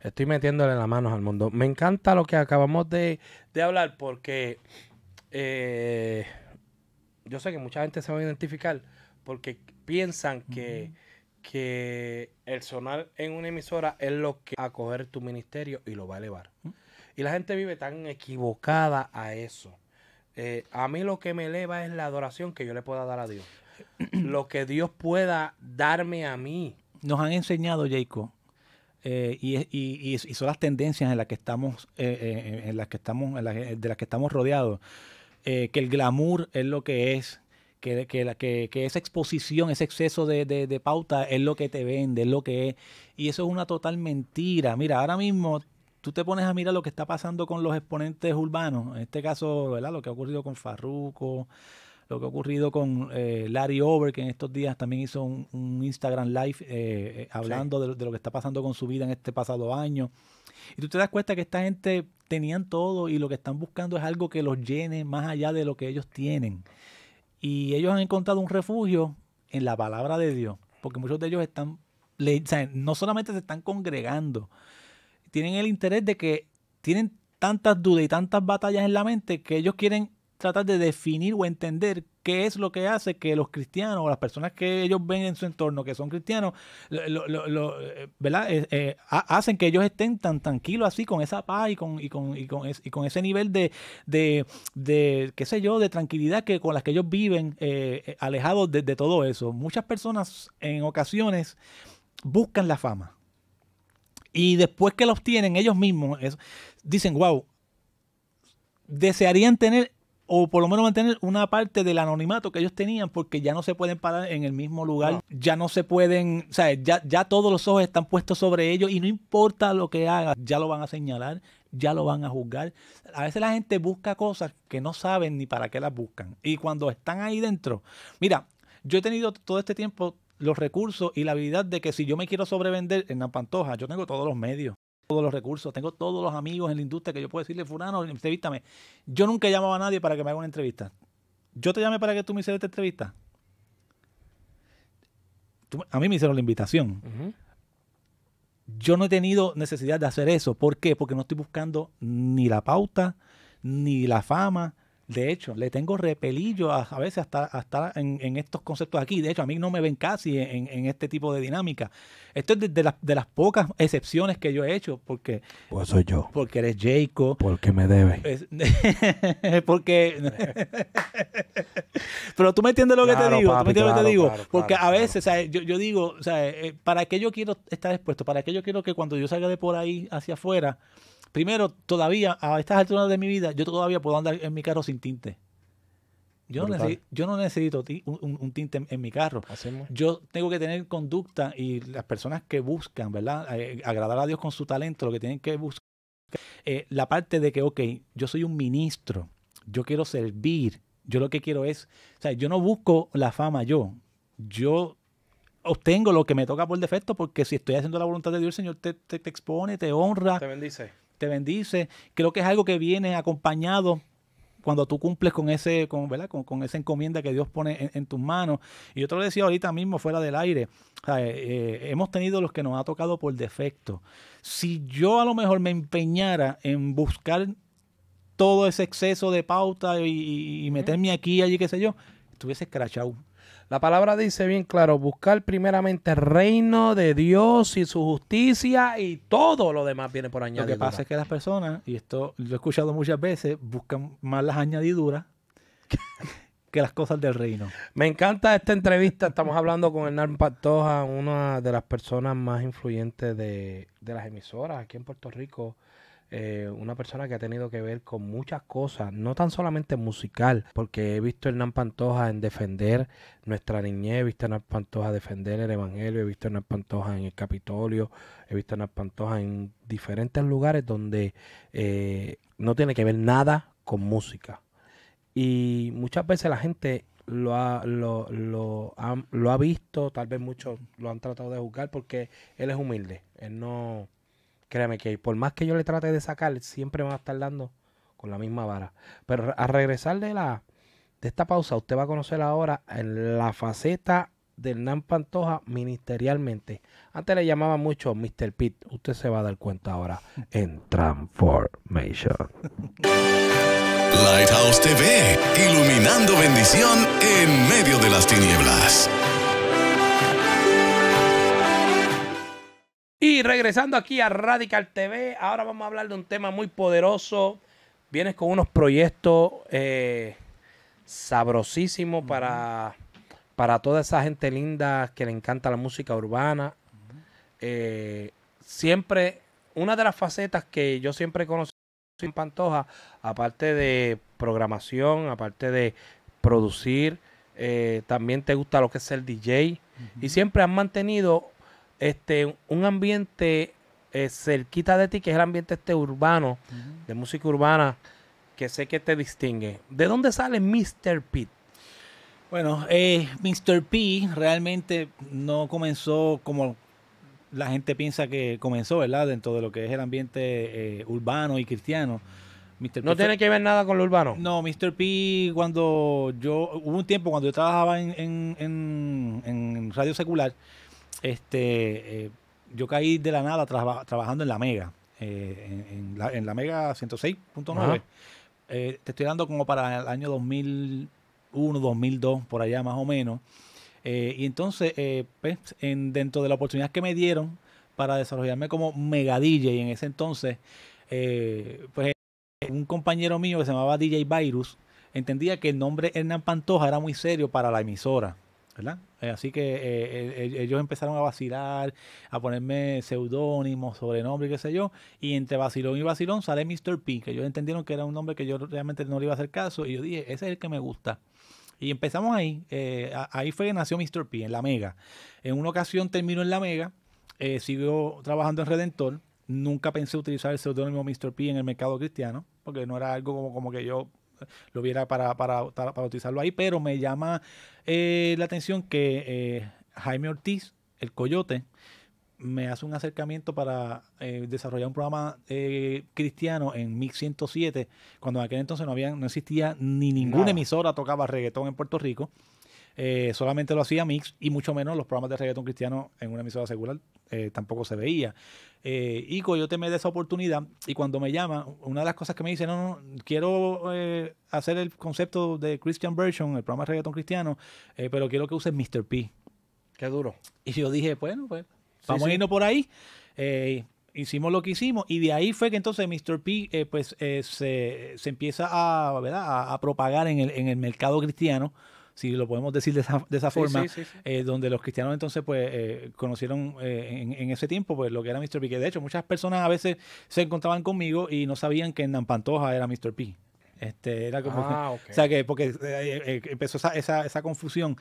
Estoy metiéndole las manos al mundo. Me encanta lo que acabamos de, hablar porque eh, yo sé que mucha gente se va a identificar porque piensan que, el sonar en una emisora es lo que va a coger tu ministerio y lo va a elevar. Y la gente vive tan equivocada a eso. Eh, a mí lo que me eleva es la adoración que yo le pueda dar a Dios lo que Dios pueda darme a mí. Nos han enseñado, Jacob, eh, y, son las tendencias en las que estamos, eh, eh, en las que estamos, de las que estamos rodeados, que el glamour es lo que es, que, esa exposición, ese exceso de, pauta es lo que te vende, es lo que es. Y eso es una total mentira. Mira, ahora mismo tú te pones a mirar lo que está pasando con los exponentes urbanos, en este caso, ¿verdad? Lo que ha ocurrido con Farruko lo que ha ocurrido con eh, Larry Over, que en estos días también hizo un, Instagram Live eh, eh, hablando de, lo que está pasando con su vida en este pasado año. Y tú te das cuenta que esta gente tenían todo y lo que están buscando es algo que los llene más allá de lo que ellos tienen. Y ellos han encontrado un refugio en la palabra de Dios, porque muchos de ellos están, no solamente se están congregando, tienen el interés de que tienen tantas dudas y tantas batallas en la mente que ellos quieren tratar de definir o entender qué es lo que hace que los cristianos o las personas que ellos ven en su entorno que son cristianos, eh, ¿verdad? Eh, eh, hacen que ellos estén tan tranquilos así, con esa paz y con, y con, ese nivel de, de, qué sé yo, de tranquilidad que con las que ellos viven alejados de, todo eso. Muchas personas en ocasiones buscan la fama. Y después que la obtienen ellos mismos, dicen, wow, desearían tener o por lo menos mantener una parte del anonimato que ellos tenían porque ya no se pueden parar en el mismo lugar, ya no se pueden, o sea, ya, ya todos los ojos están puestos sobre ellos y no importa lo que hagan, ya lo van a señalar, ya lo van a juzgar. A veces la gente busca cosas que no saben ni para qué las buscan y cuando están ahí dentro, mira, yo he tenido todo este tiempo los recursos y la habilidad de que si yo me quiero sobrevender en la pantoja, yo tengo todos los medios todos los recursos, tengo todos los amigos en la industria que yo puedo decirle, fulano, entrevístame. Yo nunca llamaba a nadie para que me haga una entrevista. Yo te llamé para que tú me hicieras esta entrevista. a mí me hicieron la invitación. Yo no he tenido necesidad de hacer eso. ¿Por qué? Porque no estoy buscando ni la pauta, ni la fama, de hecho, le tengo repelillo a, veces hasta, hasta en, estos conceptos aquí. De hecho, a mí no me ven casi en, este tipo de dinámica. Esto es de, las, pocas excepciones que yo he hecho porque... Pues soy yo. Porque eres Jacob. Porque me debes. porque... Pero tú me entiendes lo que te digo. lo que digo. porque a veces, Yo, yo, digo, eh, ¿para qué yo quiero estar expuesto? ¿Para qué yo quiero que cuando yo salga de por ahí hacia afuera Primero, todavía, a estas alturas de mi vida, yo todavía puedo andar en mi carro sin tinte. Yo, no necesito, un, tinte en, mi carro. Yo tengo que tener conducta y las personas que buscan, ¿verdad? Eh, agradar a Dios con su talento, lo que tienen que buscar. Eh, la parte de que, ok, yo soy un ministro, yo quiero servir, yo lo que quiero es, o sea, yo no busco la fama yo, yo obtengo lo que me toca por defecto porque si estoy haciendo la voluntad de Dios, el Señor te, te, te expone, te honra. Te bendice te bendice. Creo que es algo que viene acompañado cuando tú cumples con ese, con, ¿verdad? Con, esa encomienda que Dios pone en, tus manos. Y yo te lo decía ahorita mismo fuera del aire. Eh, hemos tenido los que nos ha tocado por defecto. Si yo a lo mejor me empeñara en buscar todo ese exceso de pauta y, meterme aquí, allí, qué sé yo, estuviese escrachado. La palabra dice bien claro, buscar primeramente el reino de Dios y su justicia y todo lo demás viene por añadidura. Lo que pasa es que las personas, y esto lo he escuchado muchas veces, buscan más las añadiduras que las cosas del reino. Me encanta esta entrevista. Estamos hablando con Hernán Patoja, una de las personas más influyentes de, de las emisoras aquí en Puerto Rico eh, una persona que ha tenido que ver con muchas cosas, no tan solamente musical, porque he visto a Hernán Pantoja en defender nuestra niñez, he visto a Hernán Pantoja defender el Evangelio, he visto a Hernán Pantoja en el Capitolio, he visto a Hernán Pantoja en diferentes lugares donde eh, no tiene que ver nada con música. Y muchas veces la gente lo ha, lo, lo, ha, lo ha visto, tal vez muchos lo han tratado de juzgar porque él es humilde, él no Créeme que por más que yo le trate de sacar, siempre me va a estar dando con la misma vara. Pero al regresar de, la, de esta pausa, usted va a conocer ahora en la faceta del Nam Pantoja ministerialmente. Antes le llamaba mucho Mr. Pitt. Usted se va a dar cuenta ahora en Transformation. Lighthouse TV, iluminando bendición en medio de las tinieblas. regresando aquí a Radical TV, ahora vamos a hablar de un tema muy poderoso. Vienes con unos proyectos eh, sabrosísimos para, para toda esa gente linda que le encanta la música urbana. Eh, siempre, una de las facetas que yo siempre conocí en Pantoja, aparte de programación, aparte de producir, eh, también te gusta lo que es el DJ. Y siempre han mantenido este, un ambiente eh, cerquita de ti, que es el ambiente este urbano, de música urbana, que sé que te distingue. ¿De dónde sale Mr. Pete? Bueno, eh, Mr. P realmente no comenzó como la gente piensa que comenzó, ¿verdad? Dentro de lo que es el ambiente eh, urbano y cristiano. Mr. ¿No tiene que ver nada con lo urbano? No, Mr. P, cuando yo, hubo un tiempo cuando yo trabajaba en, en radio secular, este, eh, yo caí de la nada trabajando en la Mega, eh, en, la, Mega 106.9. Eh, te estoy dando como para el año 2001, 2002, por allá más o menos. y entonces, pues, en, dentro de la oportunidad que me dieron para desarrollarme como mega DJ en ese entonces, pues un compañero mío que se llamaba DJ Virus entendía que el nombre Hernán Pantoja era muy serio para la emisora. ¿verdad? Eh, así que eh, eh, ellos empezaron a vacilar, a ponerme seudónimos, sobrenombres, qué sé yo, y entre vacilón y vacilón sale Mr. P, que ellos entendieron que era un nombre que yo realmente no le iba a hacer caso, y yo dije, ese es el que me gusta. Y empezamos ahí, ahí fue que nació Mr. P, en La Mega. En una ocasión terminó en La Mega, siguió trabajando en Redentor, nunca pensé utilizar el seudónimo Mr. P en el mercado cristiano, porque no era algo como, como que yo lo viera para, para, utilizarlo ahí, pero me llama eh, la atención que eh, Jaime Ortiz, el coyote, me hace un acercamiento para eh, desarrollar un programa cristiano en 1107, cuando en aquel entonces no, había, no existía ni ninguna emisora tocaba reggaetón en Puerto Rico. Eh, solamente lo hacía Mix y mucho menos los programas de reggaetón cristiano en una emisora secular eh, tampoco se veía. Eh, y Coyote me da esa oportunidad y cuando me llama, una de las cosas que me dice, no, no, quiero hacer el concepto de Christian Version, el programa de reggaetón cristiano, pero quiero que uses Mr. P. Qué duro. Y yo dije, bueno, pues vamos a irnos por ahí hicimos lo que hicimos y de ahí fue que entonces Mr. P pues se, empieza a, propagar en el, en el, mercado cristiano si lo podemos decir de esa, de esa forma, eh, donde los cristianos entonces pues eh, conocieron eh, en, ese tiempo pues lo que era Mr. P. Que de hecho muchas personas a veces se encontraban conmigo y no sabían que en Pantoja era Mr. P. Este, ah, O sea, que porque empezó esa, confusión.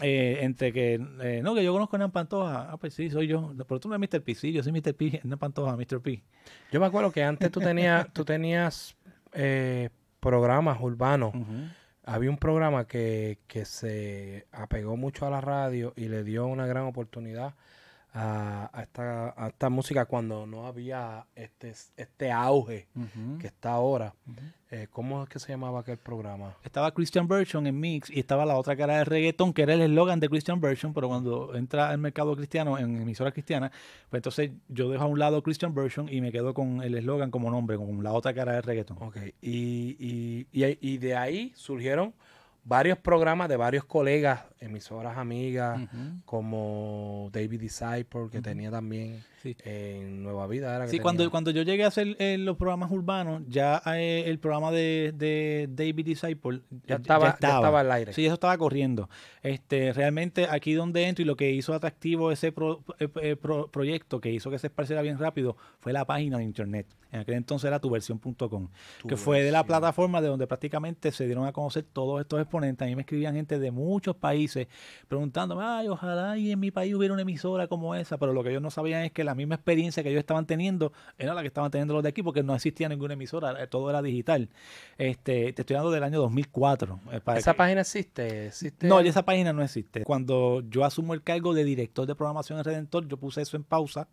entre que, no, que yo conozco a Hernán Ah, pues sí, soy yo. Pero tú no eres Mr. P. Sí, yo soy Mr. P. en Pantoja, Mr. P. Yo me acuerdo que antes tú tenías, tú tenías programas urbanos. había un programa que, que se apegó mucho a la radio y le dio una gran oportunidad a, esta, música cuando no había este, este auge que está ahora. Eh, ¿Cómo es que se llamaba aquel programa? Estaba Christian Version en Mix y estaba la otra cara de reggaeton, que era el eslogan de Christian Version, pero cuando entra al mercado cristiano, en emisora cristiana, pues entonces yo dejo a un lado Christian Version y me quedo con el eslogan como nombre, con la otra cara de reggaeton. Ok, y de ahí surgieron varios programas de varios colegas, emisoras amigas, como David Disciple, que tenía también en Nueva Vida era Sí, cuando, cuando yo llegué a hacer eh, los programas urbanos, ya eh, el programa de, David Disciple ya estaba, estaba. al aire. Sí, eso estaba corriendo. Este, realmente aquí donde entro y lo que hizo atractivo ese eh, proyecto que hizo que se esparciera bien rápido fue la página de internet. En aquel entonces era tuversión.com, que fue de la plataforma de donde prácticamente se dieron a conocer todos estos exponentes. A mí me escribían gente de muchos países preguntándome, ay, ojalá y en mi país hubiera una emisora como esa, pero lo que ellos no sabían es que la misma experiencia que yo estaban teniendo era la que estaban teniendo los de aquí porque no existía ninguna emisora, eh, todo era digital. Este, te estoy hablando del año 2004. Eh, ¿Esa página existe? existe? No, esa página no existe. Cuando yo asumo el cargo de director de programación en Redentor, yo puse eso en pausa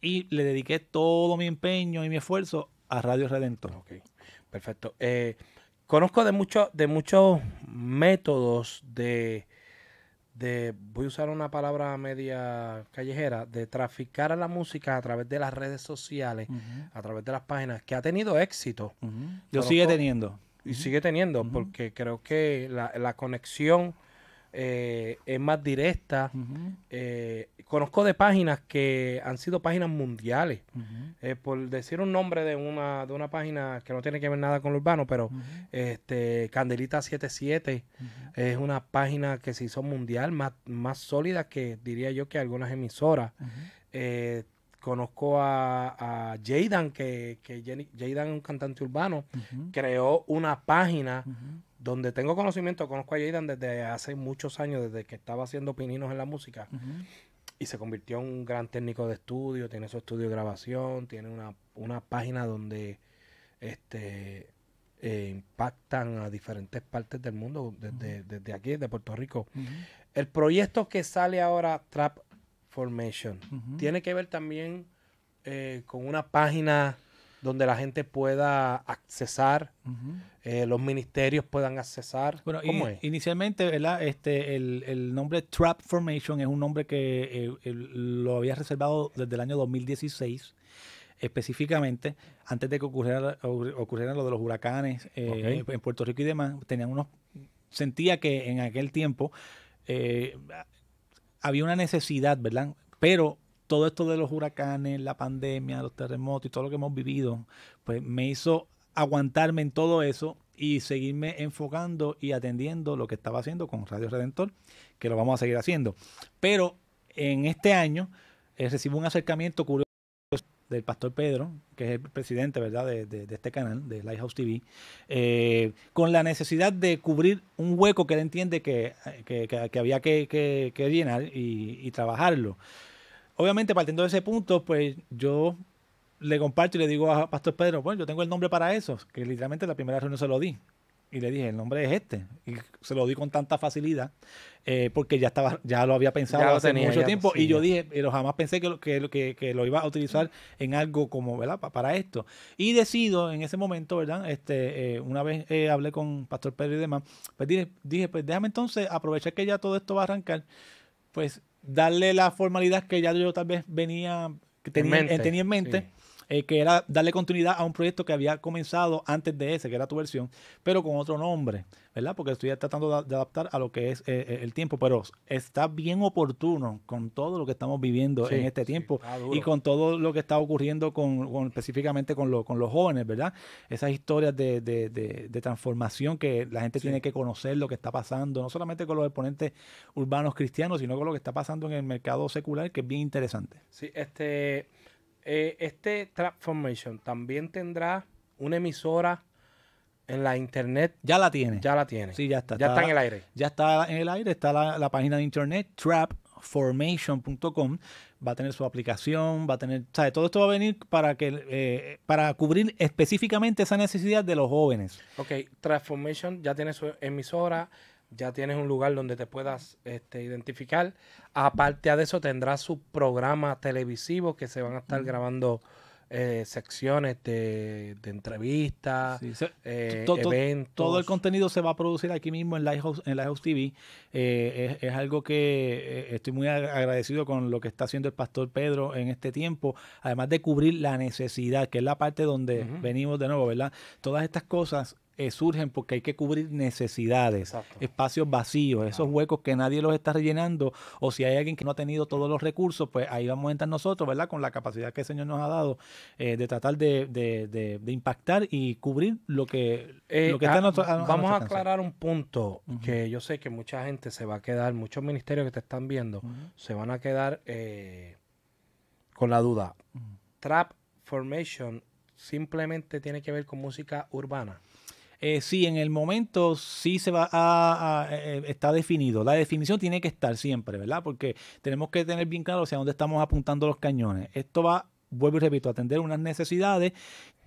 y le dediqué todo mi empeño y mi esfuerzo a Radio Redentor. Ok, perfecto. Eh, conozco de, muchos de muchos métodos de voy a usar una palabra media callejera, de traficar a la música a través de las redes sociales, a través de las páginas, que ha tenido éxito. yo sigue teniendo. Y sigue teniendo, porque creo que la, la conexión eh, es más directa. Eh, conozco de páginas que han sido páginas mundiales. Eh, por decir un nombre de una, de una página que no tiene que ver nada con lo urbano, pero este, Candelita77 es una página que se hizo mundial, más, más sólida que diría yo que algunas emisoras. Conozco a, a Jadan, que, que es un cantante urbano, creó una página donde tengo conocimiento, conozco a Jadan desde hace muchos años, desde que estaba haciendo pininos en la música. Y se convirtió en un gran técnico de estudio, tiene su estudio de grabación, tiene una, una página donde este, eh, impactan a diferentes partes del mundo, desde, aquí, desde Puerto Rico. El proyecto que sale ahora, Trap Formation, tiene que ver también eh, con una página donde la gente pueda accesar, eh, los ministerios puedan accesar. Bueno, inicialmente, Este, el, nombre Trap Formation es un nombre que eh, lo había reservado desde el año 2016 específicamente, antes de que ocurriera, lo de los huracanes eh, en Puerto Rico y demás, tenían unos, sentía que en aquel tiempo había una necesidad, ¿verdad? Pero todo esto de los huracanes, la pandemia, los terremotos y todo lo que hemos vivido, pues me hizo aguantarme en todo eso y seguirme enfocando y atendiendo lo que estaba haciendo con Radio Redentor, que lo vamos a seguir haciendo. Pero en este año eh, recibo un acercamiento curioso del pastor Pedro, que es el presidente ¿verdad? De, este canal, de Lighthouse TV, eh, con la necesidad de cubrir un hueco que él entiende que, eh, había que, llenar y trabajarlo. Obviamente, partiendo de ese punto, pues yo le comparto y le digo a Pastor Pedro, bueno, yo tengo el nombre para eso, que literalmente la primera reunión se lo di. Y le dije, el nombre es este. Y se lo di con tanta facilidad, eh, porque ya estaba, ya lo había pensado hace mucho tiempo. y yo dije, pero jamás pensé que lo, que, lo iba a utilizar en algo como, ¿verdad? para esto. Y decido en ese momento, ¿verdad? Este, eh, una vez eh, hablé con Pastor Pedro y demás, pues dije, dije, pues déjame entonces aprovechar que ya todo esto va a arrancar, pues darle la formalidad que ya yo tal vez venía, que tenía en mente. Eh, que era darle continuidad a un proyecto que había comenzado antes de ese, que era tu versión, pero con otro nombre, ¿verdad? Porque estoy tratando de adaptar a lo que es eh, eh, el tiempo, pero está bien oportuno con todo lo que estamos viviendo en este tiempo y con todo lo que está ocurriendo con, específicamente con, con los jóvenes, ¿verdad? Esas historias de, transformación que la gente tiene que conocer lo que está pasando, no solamente con los exponentes urbanos cristianos, sino con lo que está pasando en el mercado secular, que es bien interesante. Sí, este eh, este Transformation también tendrá una emisora en la internet. Ya la tiene. Ya la tiene. Sí, ya está. Ya está, en el aire. Ya está en el aire. Está la, página de internet trapformation.com. Va a tener su aplicación, va a tener. Todo esto va a venir para, que, eh, para cubrir específicamente esa necesidad de los jóvenes. Ok, Transformation ya tiene su emisora ya tienes un lugar donde te puedas este, identificar. Aparte de eso, tendrás su programa televisivo que se van a estar grabando eh, secciones de, entrevistas, eh, eventos. Todo el contenido se va a producir aquí mismo en Lighthouse, en TV. Eh, es, algo que estoy muy agradecido con lo que está haciendo el pastor Pedro en este tiempo, además de cubrir la necesidad, que es la parte donde venimos de nuevo, ¿verdad? Todas estas cosas eh, surgen porque hay que cubrir necesidades, espacios vacíos, esos huecos que nadie los está rellenando, o si hay alguien que no ha tenido todos los recursos, pues ahí vamos a entrar nosotros, ¿verdad? Con la capacidad que el Señor nos ha dado eh, de tratar de, impactar y cubrir lo que, eh, está ah, Vamos a, aclarar un punto que yo sé que mucha gente se va a quedar, muchos ministerios que te están viendo, se van a quedar con la duda. Trap Formation simplemente tiene que ver con música urbana. Eh, sí, en el momento sí se va a, eh, está definido. La definición tiene que estar siempre, ¿verdad? Porque tenemos que tener bien claro hacia dónde estamos apuntando los cañones. Esto va, vuelvo y repito, a atender unas necesidades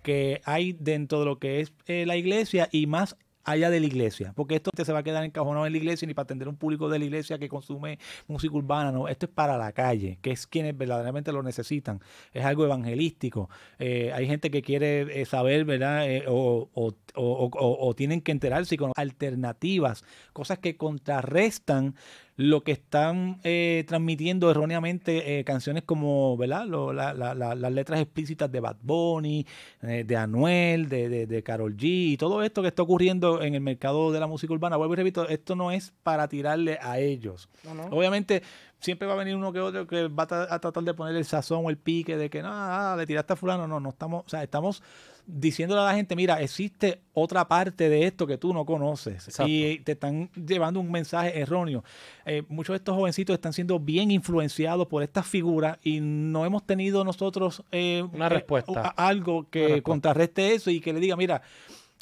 que hay dentro de lo que es eh, la iglesia y más allá de la iglesia, porque esto se va a quedar encajonado en la iglesia ni para atender un público de la iglesia que consume música urbana, no, esto es para la calle, que es quienes verdaderamente lo necesitan, es algo evangelístico, eh, hay gente que quiere eh, saber, ¿verdad? Eh, o, o, o, o, tienen que enterarse con alternativas, cosas que contrarrestan lo que están eh, transmitiendo erróneamente eh, canciones como, ¿verdad? las letras explícitas de Bad Bunny, eh, de Anuel, de, de, de, Carol G y todo esto que está ocurriendo en el mercado de la música urbana. Vuelvo y repito, esto no es para tirarle a ellos. Obviamente, siempre va a venir uno que otro que va a, tratar de poner el sazón o el pique de que, nada, ah, ah, le tiraste a fulano. No, no estamos, o sea, estamos diciéndole a la gente, mira, existe otra parte de esto que tú no conoces y te están llevando un mensaje erróneo. Eh, muchos de estos jovencitos están siendo bien influenciados por estas figuras y no hemos tenido nosotros eh, eh, una respuesta. algo que contrarreste eso y que le diga, mira,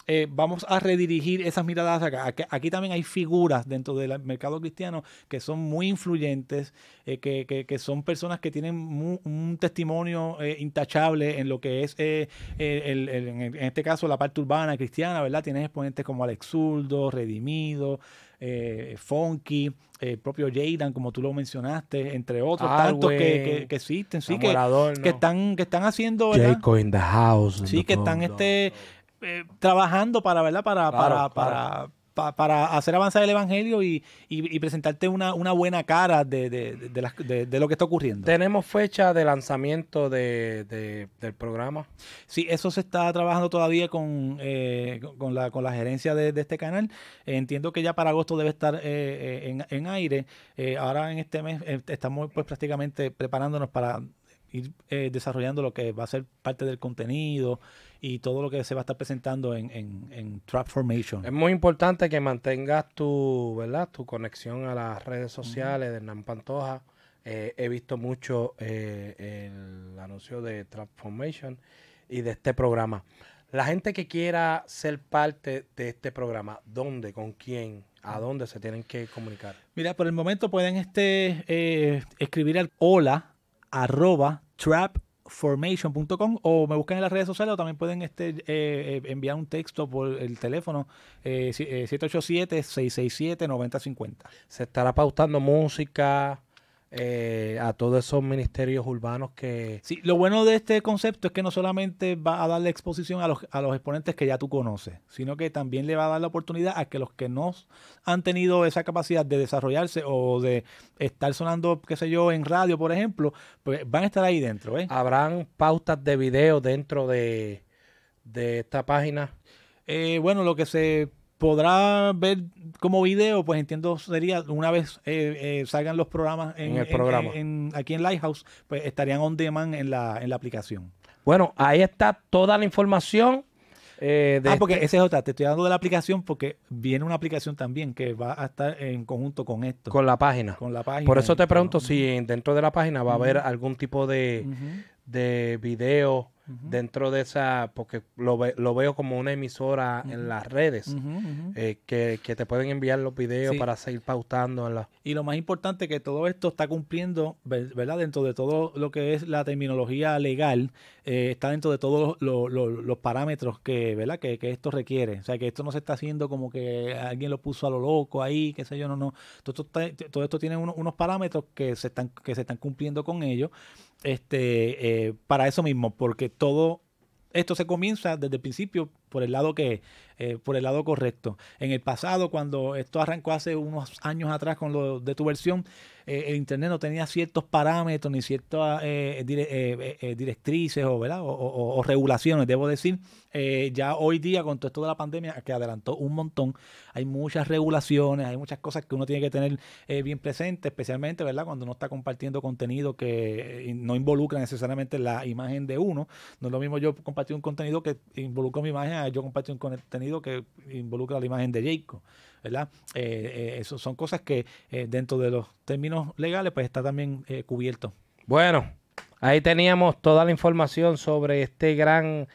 eh, vamos a redirigir esas miradas acá. Aquí, también hay figuras dentro del mercado cristiano que son muy influyentes, eh, que, son personas que tienen un testimonio eh, intachable en lo que es, en este caso, la parte urbana cristiana, ¿verdad? Tienes exponentes como Alex Zurdo, Redimido. Fonky, el propio Jaden, como tú lo mencionaste, entre otros ah, tantos que, existen, sí, que, que, están, que están haciendo. ¿verdad? Jacob in the house. Sí, que están este eh, trabajando para, ¿verdad? Para, para, para, para, hacer avanzar el evangelio y, y, presentarte una, una, buena cara de, de, lo que está ocurriendo. ¿Tenemos fecha de lanzamiento del programa? Sí, eso se está trabajando todavía con, eh, con, la, con la gerencia de, este canal. Entiendo que ya para agosto debe estar eh, en, en, aire. ahora en este mes estamos pues prácticamente preparándonos para ir eh, desarrollando lo que va a ser parte del contenido y todo lo que se va a estar presentando en, en, Trap Es muy importante que mantengas tu, ¿verdad? tu conexión a las redes sociales de Hernán Pantoja. Eh, he visto mucho eh, el anuncio de Transformation y de este programa. La gente que quiera ser parte de este programa, ¿dónde? ¿Con quién? ¿A dónde se tienen que comunicar? Mira, por el momento pueden este, escribir al hola arroba trapformation.com o me buscan en las redes sociales o también pueden este, eh, eh, enviar un texto por el teléfono 787-667-9050. Eh, Se estará pautando música, eh, a todos esos ministerios urbanos que... Sí, lo bueno de este concepto es que no solamente va a darle exposición a los, exponentes que ya tú conoces, sino que también le va a dar la oportunidad a que los que no han tenido esa capacidad de desarrollarse o de estar sonando, qué sé yo, en radio, por ejemplo, pues van a estar ahí dentro. ¿eh? ¿Habrán pautas de video dentro de, esta página? Eh, bueno, lo que se podrá ver como video, pues entiendo sería una vez eh, eh, salgan los programas en, el programa. En, aquí en Lighthouse, pues estarían on demand en la, en la aplicación. Bueno, ahí está toda la información. Eh, ah, porque este ese es otra, te estoy dando de la aplicación porque viene una aplicación también que va a estar en conjunto con esto. Con la página. Con la página. Por eso te pregunto si dentro de la página va a haber algún tipo de, de video dentro de esa, porque lo, veo como una emisora en las redes, eh, que, te pueden enviar los videos para seguir pautando. Y lo más importante que todo esto está cumpliendo, ¿verdad? Dentro de todo lo que es la terminología legal, eh, está dentro de todos los, parámetros que, ¿verdad? Que, esto requiere. O sea, que esto no se está haciendo como que alguien lo puso a lo loco ahí, qué sé yo, no, no. Todo esto, tiene unos parámetros que se están, que se están cumpliendo con ellos este, eh, para eso mismo, porque todo esto se comienza desde el principio por el lado que eh, por el lado correcto. En el pasado, cuando esto arrancó hace unos años atrás con lo de tu versión, eh, el internet no tenía ciertos parámetros ni ciertas directrices o, regulaciones, debo decir. Eh, ya hoy día, con todo esto de la pandemia, que adelantó un montón, hay muchas regulaciones, hay muchas cosas que uno tiene que tener bien presente, especialmente ¿verdad? cuando uno está compartiendo contenido que no involucra necesariamente la imagen de uno. No es lo mismo yo compartir un contenido que involucra mi imagen yo comparto un contenido que involucra la imagen de Jacob, ¿verdad? Eh, eh, eso son cosas que eh, dentro de los términos legales, pues está también cubierto. Bueno, ahí teníamos toda la información sobre este gran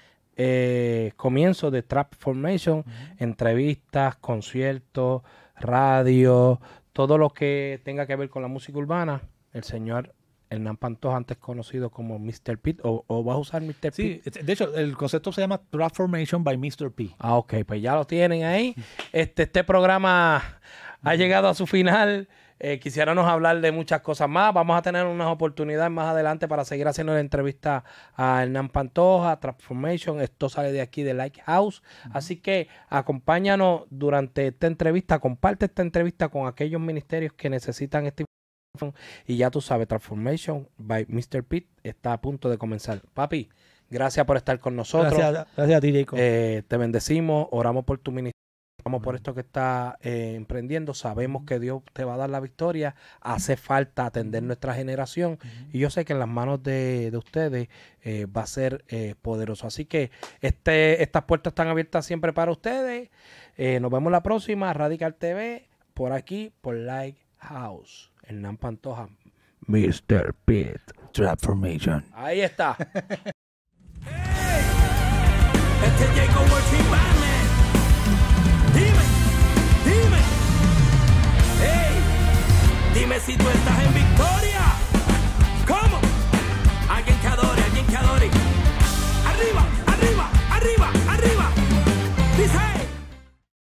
comienzo de Trap Formation, entrevistas, conciertos, radio, todo lo que tenga que ver con la música urbana. El señor Hernán Pantoja, antes conocido como Mr. Pete, o, vas a usar Mr. Sí, este, de hecho, el concepto se llama Transformation by Mr. P. Ah, ok, pues ya lo tienen ahí. Este, este programa ha llegado a su final. Eh, quisiéramos hablar de muchas cosas más. Vamos a tener unas oportunidades más adelante para seguir haciendo la entrevista a Hernán Pantoja, Transformation. Esto sale de aquí de Lighthouse. Así que acompáñanos durante esta entrevista. Comparte esta entrevista con aquellos ministerios que necesitan este y ya tú sabes, Transformation by Mr. Pete está a punto de comenzar. Papi, gracias por estar con nosotros. Gracias, a ti, Rico. Eh, te bendecimos, oramos por tu ministerio. oramos por esto que está eh, emprendiendo. Sabemos que Dios te va a dar la victoria. Hace falta atender nuestra generación. Y yo sé que en las manos de, ustedes eh, va a ser poderoso. Así que este, estas puertas están abiertas siempre para ustedes. nos vemos la próxima. Radical TV, por aquí, por Lighthouse House. Hernán Pantoja, Mr. Pete, Transformation. Ahí está. Este llegó el Dime, dime. Hey, dime si tú estás en mi